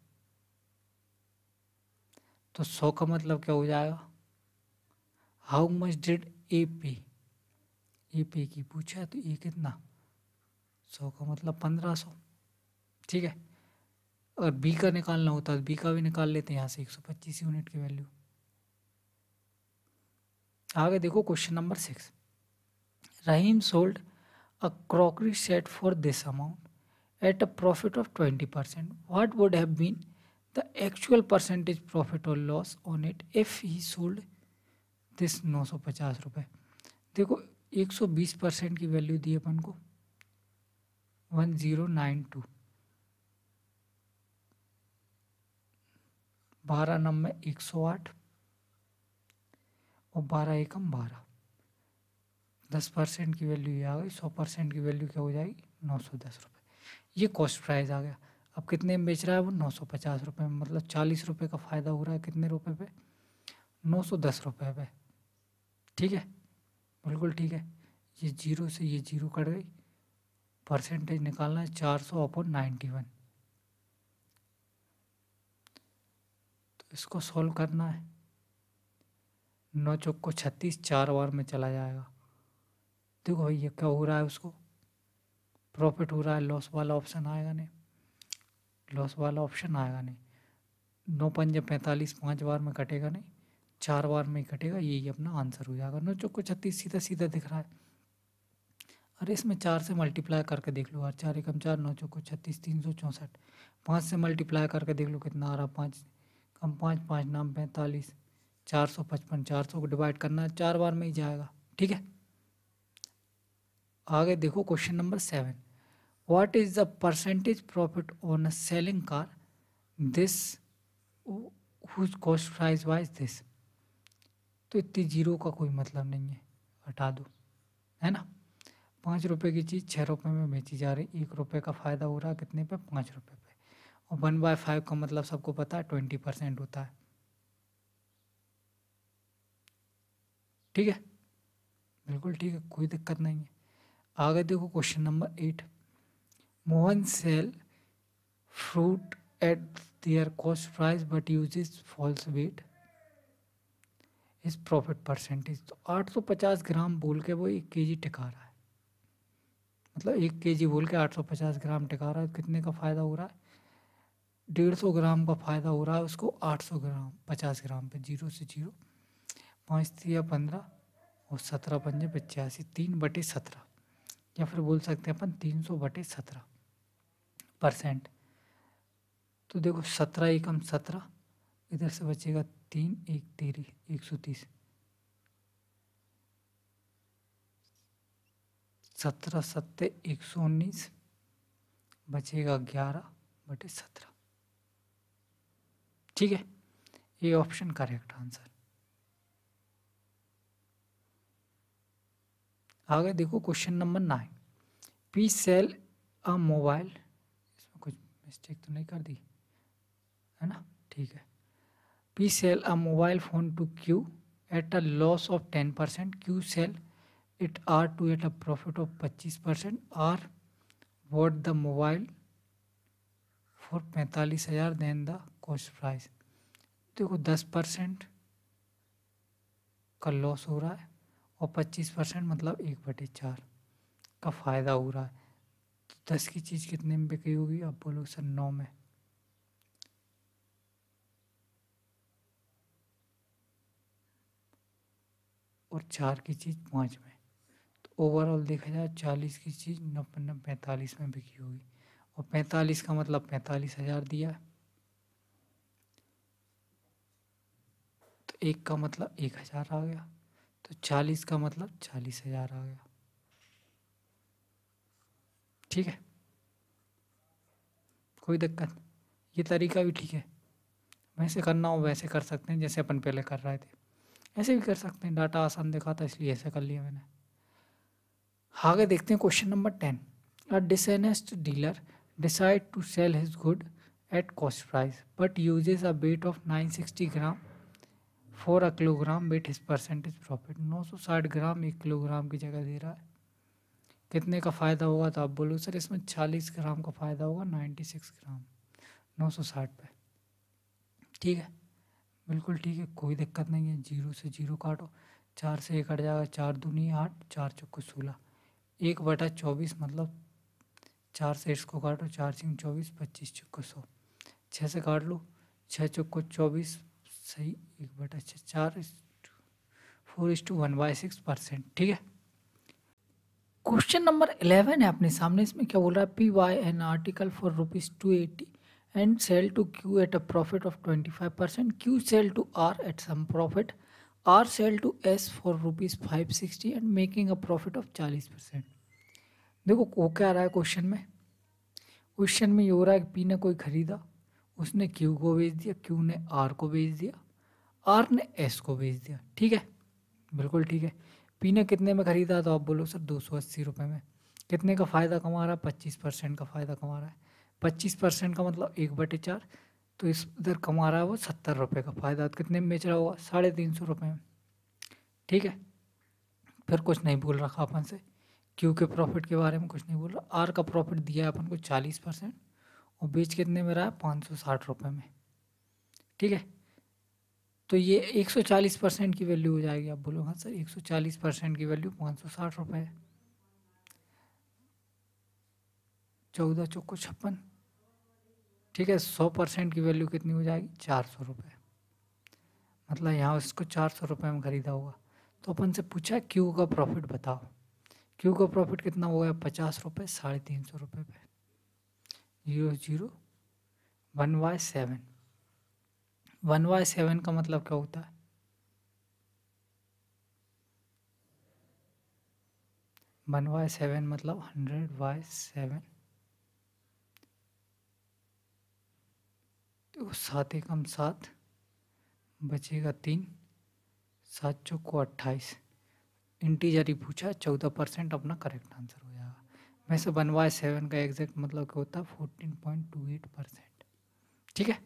तो सौ का मतलब क्या हो जाएगा हाउ मच डिड ए पे ए पे की पूछा है तो ए कितना सौ का मतलब पंद्रह सौ ठीक है और बी का निकालना होता तो बी का भी निकाल लेते हैं यहाँ से एक सौ पच्चीस यूनिट की वैल्यू आगे देखो question number six Rahim sold a crockery set for this amount at a profit of twenty percent what would have been the actual percentage profit or loss on it if he sold this नौ सौ पचास रुपये देखो एक सौ बीस percent की value दी अपन को वन ज़ीरो नाइन टू बारह नंबर एक सौ आठ और बारह एकम बारह दस परसेंट की वैल्यू ये आ गई सौ परसेंट की वैल्यू क्या हो जाएगी नौ सौ दस रुपये ये कॉस्ट प्राइस आ गया अब कितने में बेच रहा है वो नौ सौ पचास रुपये में मतलब चालीस रुपये का फ़ायदा हो रहा है कितने रुपये पे नौ सौ दस रुपये पे ठीक है बिल्कुल ठीक है ये जीरो से ये जीरो कट गई परसेंटेज निकालना है चार सौ अपॉन नाइन्टी वन तो इसको सॉल्व करना है नौ चौक को छत्तीस चार बार में चला जाएगा देखो भाई ये क्या हो रहा है उसको प्रॉफिट हो रहा है लॉस वाला ऑप्शन आएगा नहीं लॉस वाला ऑप्शन आएगा नहीं नौ पंजे पैंतालीस पाँच बार में कटेगा नहीं चार बार में कटेगा यही अपना आंसर हो जाएगा नौ चौको छत्तीस सीधा सीधा दिख रहा है अरे इसमें चार से मल्टीप्लाई करके देख लो यार चार एकम चार नौ चौको छत्तीस तीन सौ चौंसठ पाँच से मल्टीप्लाई करके देख लो कितना आ रहा पाँच कम पाँच पाँच नाम पैंतालीस चार सौ पचपन चार सौ को डिवाइड करना है चार बार में ही जाएगा ठीक है आगे देखो question number seven what is the percentage profit on a selling car this whose cost price was this तो इतनी जीरो का कोई मतलब नहीं है हटा दो है ना पाँच रुपए की चीज़ छः रुपए में बेची जा रही एक रुपए का फ़ायदा हो रहा है कितने पे पाँच रुपए पे और वन बाय फाइव का मतलब सबको पता है ट्वेंटी परसेंट होता है ठीक है बिल्कुल ठीक है कोई दिक्कत नहीं है आगे देखो question number eight Mohan sell fruit at their cost price but uses false weight. Is profit percentage तो 850 ग्राम बोल के वो एक केजी टिका रहा है मतलब एक केजी बोल के 850 ग्राम टिका रहा है कितने का फ़ायदा हो रहा है डेढ़ सौ ग्राम का फ़ायदा हो रहा है उसको आठ सौ ग्राम पचास ग्राम पे जीरो से जीरो पाँच या पंद्रह और सत्रह पंजे पचासी तीन बटे सत्रह या फिर बोल सकते हैं अपन तीन सौ बटे सत्रह परसेंट तो देखो सत्रह एकम सत्रह इधर से बचेगा तीन एक तेरह एक सौ तीस सत्रह सत्य एक सौ उन्नीस बचेगा ग्यारह बटे सत्रह ठीक है ये ऑप्शन करेक्ट आंसर आगे देखो question number nine P sell a mobile mistake तो नहीं कर दी है ना ठीक है P sell a mobile phone to Q at a loss of ten percent Q sell it R to at a profit of पच्चीस percent R bought the mobile for पैंतालीस हज़ार देन द कॉस्ट प्राइस देखो दस percent का loss हो रहा है और पच्चीस परसेंट मतलब एक बटे चार का फ़ायदा हो रहा है दस की चीज़ कितने में बिकी होगी आप बोलोगे सर नौ में और चार की चीज़ पाँच में तो ओवरऑल देखा जाए चालीस की चीज़ नब्बे पैंतालीस में बिकी होगी और पैंतालीस का मतलब पैंतालीस हज़ार दिया तो एक का मतलब एक हज़ार आ गया तो चालीस का मतलब चालीस हज़ार आ गया ठीक है कोई दिक्कत ये तरीका भी ठीक है वैसे करना हो वैसे कर सकते हैं जैसे अपन पहले कर रहे थे ऐसे भी कर सकते हैं डाटा आसान दिखा था इसलिए ऐसे कर लिया मैंने आगे देखते हैं question number ten a dishonest dealer decide to sell his good at cost price but use a weight of nine sixty gram for a kilogram weight his percentage profit नौ सौ साठ ग्राम एक किलोग्राम की जगह दे रहा है कितने का फ़ायदा होगा तो आप बोलो सर इसमें चालीस ग्राम का फ़ायदा होगा नाइन्टी सिक्स ग्राम नौ सौ साठ पे ठीक है बिल्कुल ठीक है कोई दिक्कत नहीं है जीरो से जीरो काटो चार से एक हट जाएगा चार दूनी आठ चार चौको सोलह एक बटा चौबीस मतलब चार से इसको काटो चार सिंह चौबीस पच्चीस चौको सौ छः से काट लो छः चौको चौबीस सही एक बटा छः चार फोर इस to one by six percent ठीक है क्वेश्चन नंबर इलेवन है अपने सामने इसमें क्या बोल रहा है P buy an article for rupees two eighty and sell to Q at a profit of twenty five percent Q sell to R at some profit R sell to S for rupees five sixty and making a profit of चालीस percent देखो वो क्या आ रहा है question में question में ये हो रहा है कि पी ने कोई ख़रीदा उसने क्यू को बेच दिया क्यू ने आर को बेच दिया आर ने एस को बेच दिया ठीक है बिल्कुल ठीक है पीने कितने में ख़रीदा तो आप बोलो सर दो सौ अस्सी रुपये में कितने का फ़ायदा कमा रहा है पच्चीस परसेंट का फ़ायदा कमा रहा है पच्चीस परसेंट का मतलब एक बटे चार तो इस इधर कमा रहा है वो सत्तर रुपये का फ़ायदा तो कितने में बेच रहा होगा साढ़े तीन सौ रुपये में ठीक है फिर कुछ नहीं बोल रखा अपन से क्यू के प्रॉफिट के बारे में कुछ नहीं बोल रहा आर का प्रॉफिट दिया है अपन को चालीस परसेंट और बेच कितने में रहा है पाँच सौ साठ रुपये में ठीक है तो ये 140 परसेंट की वैल्यू हो जाएगी आप बोलो हाँ सर 140 परसेंट की वैल्यू पाँच सौ साठ रुपये चौदह चौको छप्पन ठीक है सौ परसेंट की वैल्यू कितनी हो जाएगी चार सौ रुपये मतलब यहाँ इसको चार सौ रुपये में ख़रीदा होगा तो अपन से पूछा क्यू का प्रॉफिट बताओ क्यू का प्रॉफिट कितना हो गया पचास रुपये साढ़े तीन सौ रुपये पे zero zero one by seven one by seven का मतलब क्या होता है वन बाय सेवन मतलब हंड्रेड बाय सेवन तो सात एकम सात बचेगा तीन सात चौको अट्ठाईस इंटीजर ही पूछा चौदह परसेंट अपना करेक्ट आंसर हो जाएगा वैसे वन बाय सेवन का एग्जैक्ट मतलब क्या होता है fourteen point two eight percent ठीक है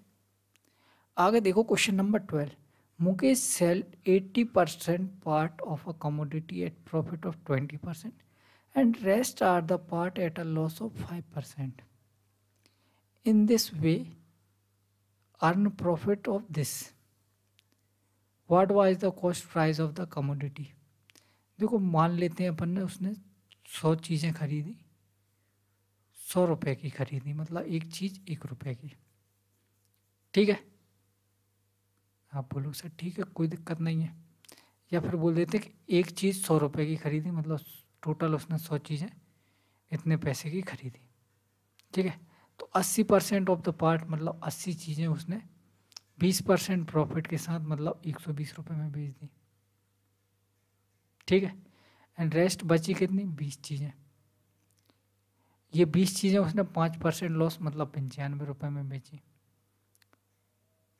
आगे देखो question number twelve Mukesh sell 80 percent part of a commodity at profit of 20 percent and rest are the part at a loss of 5 percent in this way earn profit of this what was the cost price of the commodity देखो मान लेते हैं अपन ने उसने सौ चीज़ें खरीदी सौ रुपये की खरीदी मतलब एक चीज़ एक रुपये की ठीक है आप बोलोगे सर ठीक है कोई दिक्कत नहीं है या फिर बोल देते कि एक चीज़ सौ रुपये की खरीदी मतलब टोटल उसने सौ चीज़ें इतने पैसे की खरीदी ठीक है तो अस्सी परसेंट ऑफ द पार्ट मतलब अस्सी चीज़ें उसने बीस परसेंट प्रॉफिट के साथ मतलब एक सौ बीस रुपये में बेच दी ठीक है एंड रेस्ट बची कितनी बीस चीज़ें ये बीस चीज़ें उसने पाँच परसेंट लॉस मतलब पंचानवे रुपये में बेची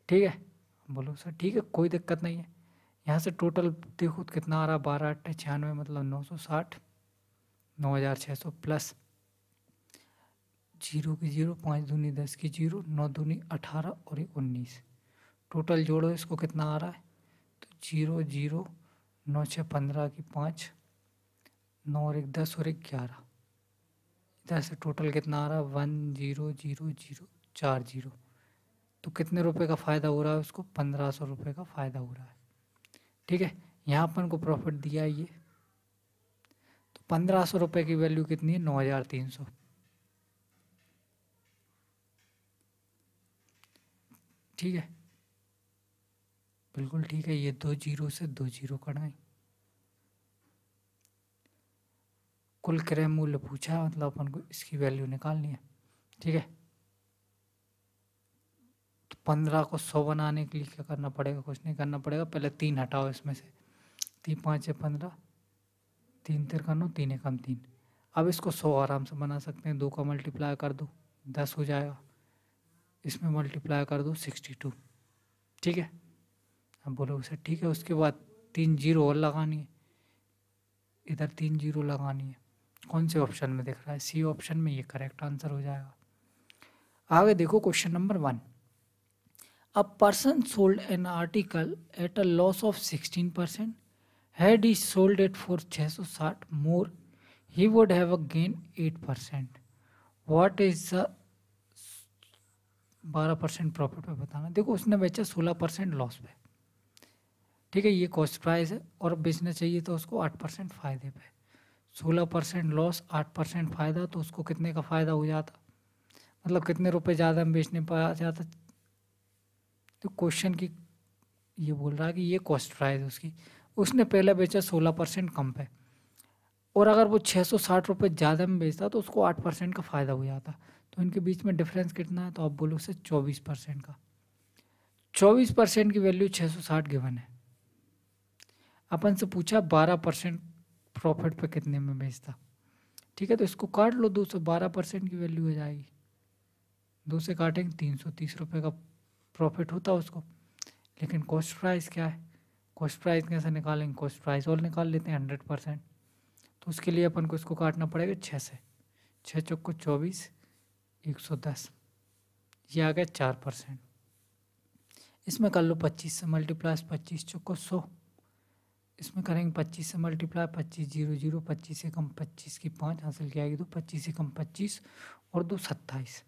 ठीक है बोलो सर ठीक है कोई दिक्कत नहीं है यहाँ से टोटल देखो कितना आ रहा बारह अट्ठे छियानवे मतलब नौ सौ साठ नौ हज़ार छः सौ प्लस जीरो की जीरो पाँच दूनी दस की जीरो नौ दूनी अठारह और एक उन्नीस टोटल जोड़ो इसको कितना आ रहा है तो जीरो जीरो नौ छः पंद्रह की पाँच नौ और एक दस और एक ग्यारह इधर से टोटल कितना आ रहा है वन जीरो जीरो जीरो चार जीरो तो कितने रुपए का फ़ायदा हो रहा है उसको पंद्रह सौ रुपये का फ़ायदा हो रहा है ठीक है यहाँ अपन को प्रॉफिट दिया है ये तो पंद्रह सौ रुपये की वैल्यू कितनी है नौ हज़ार तीन सौ ठीक है बिल्कुल ठीक है ये दो जीरो से दो जीरो कढ़ाई कुल क्रय मूल्य पूछा है मतलब अपन को इसकी वैल्यू निकालनी है ठीक है पंद्रह को सौ बनाने के लिए क्या करना पड़ेगा कुछ नहीं करना पड़ेगा पहले तीन हटाओ इसमें से तीन पाँच है पंद्रह तीन कर लो तीन कम तीन अब इसको सौ आराम से बना सकते हैं दो का मल्टीप्लाई कर दो दस हो जाएगा इसमें मल्टीप्लाई कर दो सिक्सटी टू ठीक है अब बोलो सर ठीक है उसके बाद तीन जीरो और लगानी है इधर तीन जीरो लगानी है कौन से ऑप्शन में दिख रहा है सी ऑप्शन में ये करेक्ट आंसर हो जाएगा आगे देखो question number one a person sold an article at a loss of sixteen percent had loss sold at four छः सौ साठ more he would have a gain at percent what is the बारह percent profit पे बताना देखो उसने बेचा सोलह परसेंट लॉस पे ठीक है ये कॉस्ट प्राइस है और बेचना चाहिए तो उसको आठ परसेंट फायदे पे सोलह परसेंट लॉस आठ परसेंट फायदा तो उसको कितने का फ़ायदा हो जाता मतलब कितने रुपए ज़्यादा में बेचने पर आ जाता तो क्वेश्चन की ये बोल रहा है कि ये कॉस्ट प्राइस उसकी उसने पहले बेचा सोलह परसेंट कम पे और अगर वो छः सौ साठ रुपये ज़्यादा में बेचता तो उसको आठ परसेंट का फ़ायदा हो जाता तो इनके बीच में डिफरेंस कितना है तो आप बोलो उसे चौबीस परसेंट का चौबीस परसेंट की वैल्यू छः सौ साठ गिवन है अपन से पूछा बारह परसेंट प्रॉफिट पर कितने में बेचता ठीक है तो इसको काट लो दो सौ बारह परसेंट की वैल्यू हो जाएगी दो से काटेंगे तीन सौ तीस रुपये का प्रॉफिट होता है उसको लेकिन कॉस्ट प्राइस क्या है कॉस्ट प्राइस कैसे निकालेंगे कॉस्ट प्राइस और निकाल लेते हैं हंड्रेड परसेंट तो उसके लिए अपन को इसको काटना पड़ेगा छः से छः चौको चौबीस एक सौ दस ये आ गया चार परसेंट इसमें कर लो पच्चीस से मल्टीप्लाई पच्चीस चौको सौ इसमें करेंगे पच्चीस से मल्टीप्लाई पच्चीस जीरो जीरो पच्चीस से कम पच्चीस की पाँच हासिल किया तो पच्चीस से कम पच्चीस और दो सत्ताईस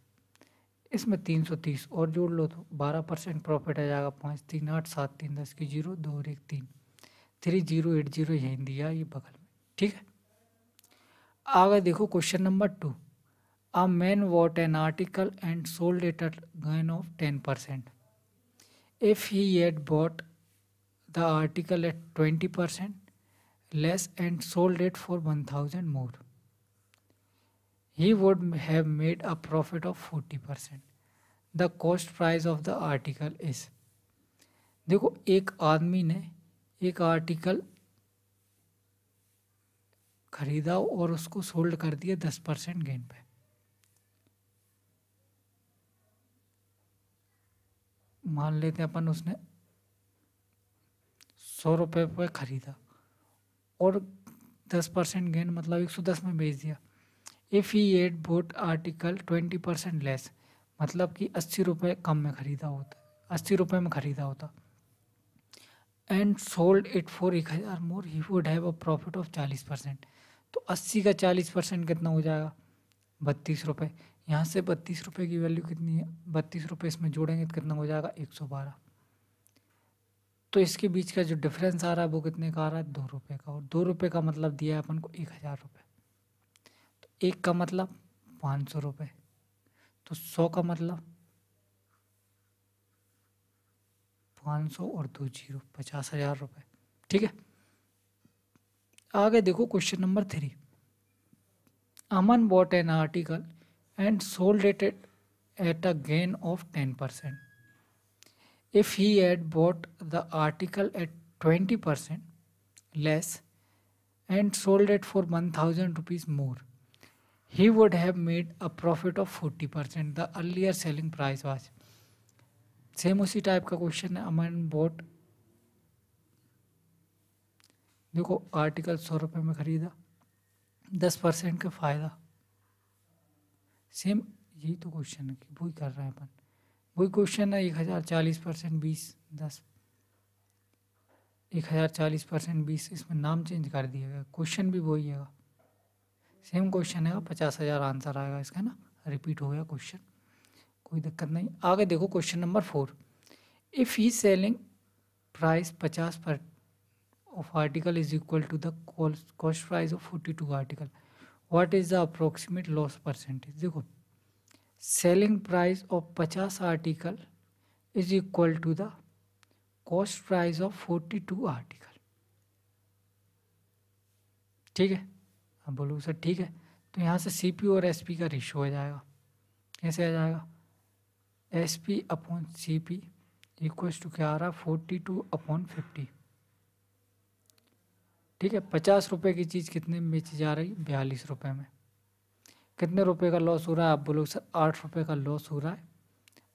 इसमें तीन सौ तीस और जोड़ लो तो बारह परसेंट प्रॉफिट आ जाएगा पाँच तीन आठ सात तीन दस की जीरो दो और एक तीन थ्री जीरो एट जीरो यहीं दिया ये बगल में ठीक है आगे देखो question number two a man what an article and sold it at gain of ten percent if he at bought the article at twenty percent less and sold at for one thousand more he would have made a profit of 40%. The cost price of the article is देखो एक आदमी ने एक article खरीदा और उसको sold कर दिया दस परसेंट गेन पे मान लेते हैं अपन उसने सौ रुपये पे खरीदा और दस परसेंट गेन मतलब एक सौ दस में बेच दिया if he at bought article twenty percent less मतलब कि अस्सी रुपये कम में ख़रीदा होता अस्सी रुपये में ख़रीदा होता एंड सोल्ड इट फॉर एक हज़ार more he would have a profit of चालीस परसेंट तो अस्सी का चालीस परसेंट कितना हो जाएगा बत्तीस रुपये यहाँ से बत्तीस रुपये की वैल्यू कितनी है बत्तीस रुपये इसमें जोड़ेंगे तो कितना हो जाएगा एक सौ बारह तो इसके बीच का जो डिफरेंस आ रहा है वो कितने का आ रहा है दो रुपये का और दो रुपये का मतलब दिया है अपन को एक हज़ार रुपये एक का मतलब पाँच सौ रुपये तो सौ का मतलब पाँच सौ और दो जीरो पचास हज़ार रुपये ठीक है आगे देखो question number three a man bought an article and sold it at a gain of ten percent if had bought the article at twenty percent less and sold sold for one thousand rupees more he would have made a profit of 40 percent the earlier selling price was same उसी type का question है a man boat देखो article सौ रुपये में ख़रीदा दस percent का फ़ायदा सेम यही तो क्वेश्चन है कि वही कर रहे हैं अपन वही क्वेश्चन है एक हज़ार चालीस परसेंट बीस दस एक हज़ार चालीस परसेंट बीस इसमें नाम चेंज कर दिया गया क्वेश्चन भी वही है सेम क्वेश्चन है पचास हज़ार आंसर आएगा इसका ना रिपीट हो गया क्वेश्चन कोई दिक्कत नहीं आगे देखो question number four if he selling price पचास पर of article is equal to the cost price of forty two article what is the approximate loss percentage देखो सेलिंग प्राइस ऑफ पचास article is equal to the cost price of forty two article ठीक है अब बोलोगे sir ठीक है तो यहाँ से सी पी और एस पी का रेशो हो जाएगा कैसे आ जाएगा S P upon C P equals to क्या आ रहा फोर्टी टू अपॉन फिफ्टी ठीक है पचास रुपये की चीज़ कितने में बेची जा रही बयालीस रुपये में कितने रुपए का लॉस हो रहा है आप बोलोगे सर आठ रुपये का लॉस हो रहा है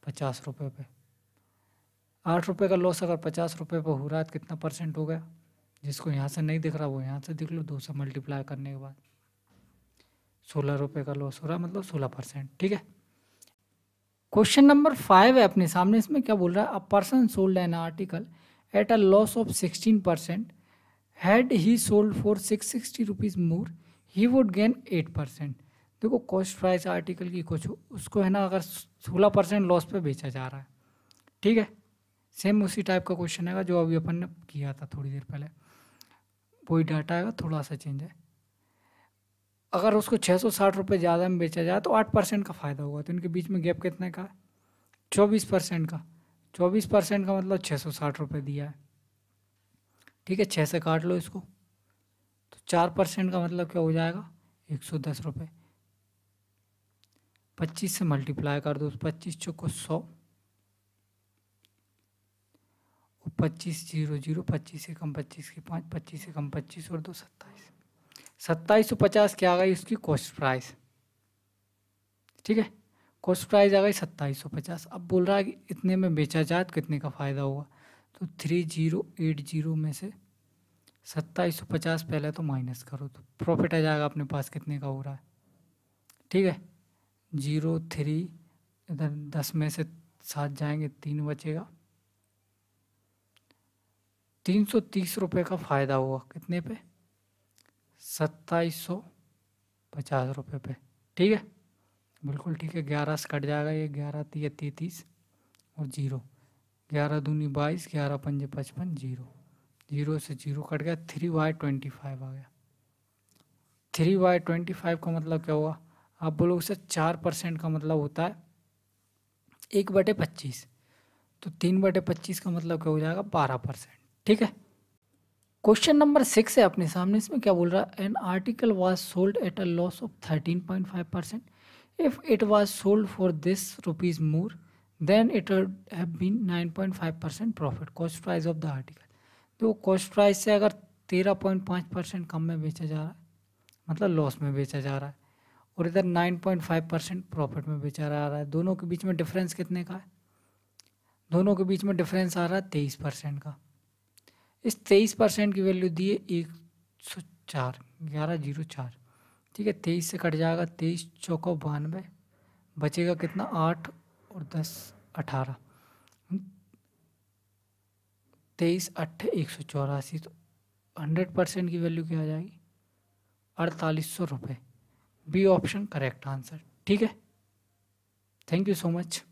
पचास रुपये पे आठ रुपये का लॉस अगर पचास रुपये पे हो रहा है तो कितना परसेंट हो गया जिसको यहाँ से नहीं दिख रहा वो यहाँ से दिख लो दो से मल्टीप्लाई करने के बाद सोलह रुपये का लॉस हो रहा मतलब सोलह परसेंट ठीक है क्वेश्चन नंबर फाइव है अपने सामने इसमें क्या बोल रहा है a person sold an article at a loss of sixteen percent had he sold for six sixty rupees more he would gain at percent देखो कॉस्ट प्राइस आर्टिकल की कुछ उसको है ना अगर सोलह परसेंट लॉस पे बेचा जा रहा है ठीक है सेम उसी टाइप का क्वेश्चन है जो अभी अपन ने किया था थोड़ी देर पहले वही डाटा आएगा थोड़ा सा चेंज है अगर उसको छः सौ साठ रुपये ज़्यादा में बेचा जाए तो आठ परसेंट का फ़ायदा होगा तो इनके बीच में गैप कितने का है चौबीस परसेंट का चौबीस परसेंट का मतलब छः सौ साठ रुपये दिया है ठीक है छः से काट लो इसको तो चार परसेंट का मतलब क्या हो जाएगा एक सौ दस रुपये पच्चीस से मल्टीप्लाई कर दो पच्चीस चौको सौ पच्चीस जीरो जीरो पच्चीस से कम पच्चीस के पाँच पच्चीस से कम पच्चीस और दो सत्ताईस सत्ताईस सौ पचास क्या आ गई उसकी कॉस्ट प्राइस ठीक है कॉस्ट प्राइस आ गई सत्ताईस सौ पचास अब बोल रहा है कि इतने में बेचा जाए तो कितने का फ़ायदा होगा तो थ्री जीरो एट जीरो में से सत्ताईस सौ पचास पहले तो माइनस करो तो प्रॉफिट आ जाएगा अपने पास कितने का हो रहा है ठीक है जीरो थ्री इधर दस में से सात जाएंगे तीन बचेगा तीन सौ तीस रुपये का फ़ायदा हुआ कितने पे सत्ताईस सौ पचास रुपये पे ठीक है बिल्कुल ठीक है ग्यारह से कट जाएगा ये ग्यारह तीस तैतीस और जीरो ग्यारह दूनी बाईस ग्यारह पंजे पचपन जीरो जीरो से जीरो कट गया थ्री बाई ट्वेंटी फाइव आ गया थ्री बाई ट्वेंटी फाइव का मतलब क्या हुआ आप बोलोगे सर चार परसेंट का मतलब होता है एक बटे पच्चीस तो तीन बटे पच्चीस का मतलब क्या हो जाएगा बारह परसेंट ठीक है क्वेश्चन नंबर सिक्स है अपने सामने इसमें क्या बोल रहा है an article was sold at a loss of thirteen point five percent if it was sold for this rupees more then it have been nine point five percent profit cost price of the article तो cost price से अगर तेरह point पाँच percent कम में बेचा जा रहा है मतलब लॉस में बेचा जा रहा है और इधर nine point five percent profit में बेचा जा रहा है दोनों के बीच में डिफरेंस कितने का है दोनों के बीच में डिफरेंस आ रहा है तेईस परसेंट का इस तेईस परसेंट की वैल्यू दी है एक सौ चार ग्यारह जीरो चार ठीक है तेईस से कट जाएगा तेईस चौको बानवे बचेगा कितना आठ और दस अठारह तेईस अट्ठ एक सौ चौरासी तो हंड्रेड परसेंट की वैल्यू क्या आ जाएगी अड़तालीस सौ रुपये बी ऑप्शन करेक्ट आंसर ठीक है थैंक यू सो मच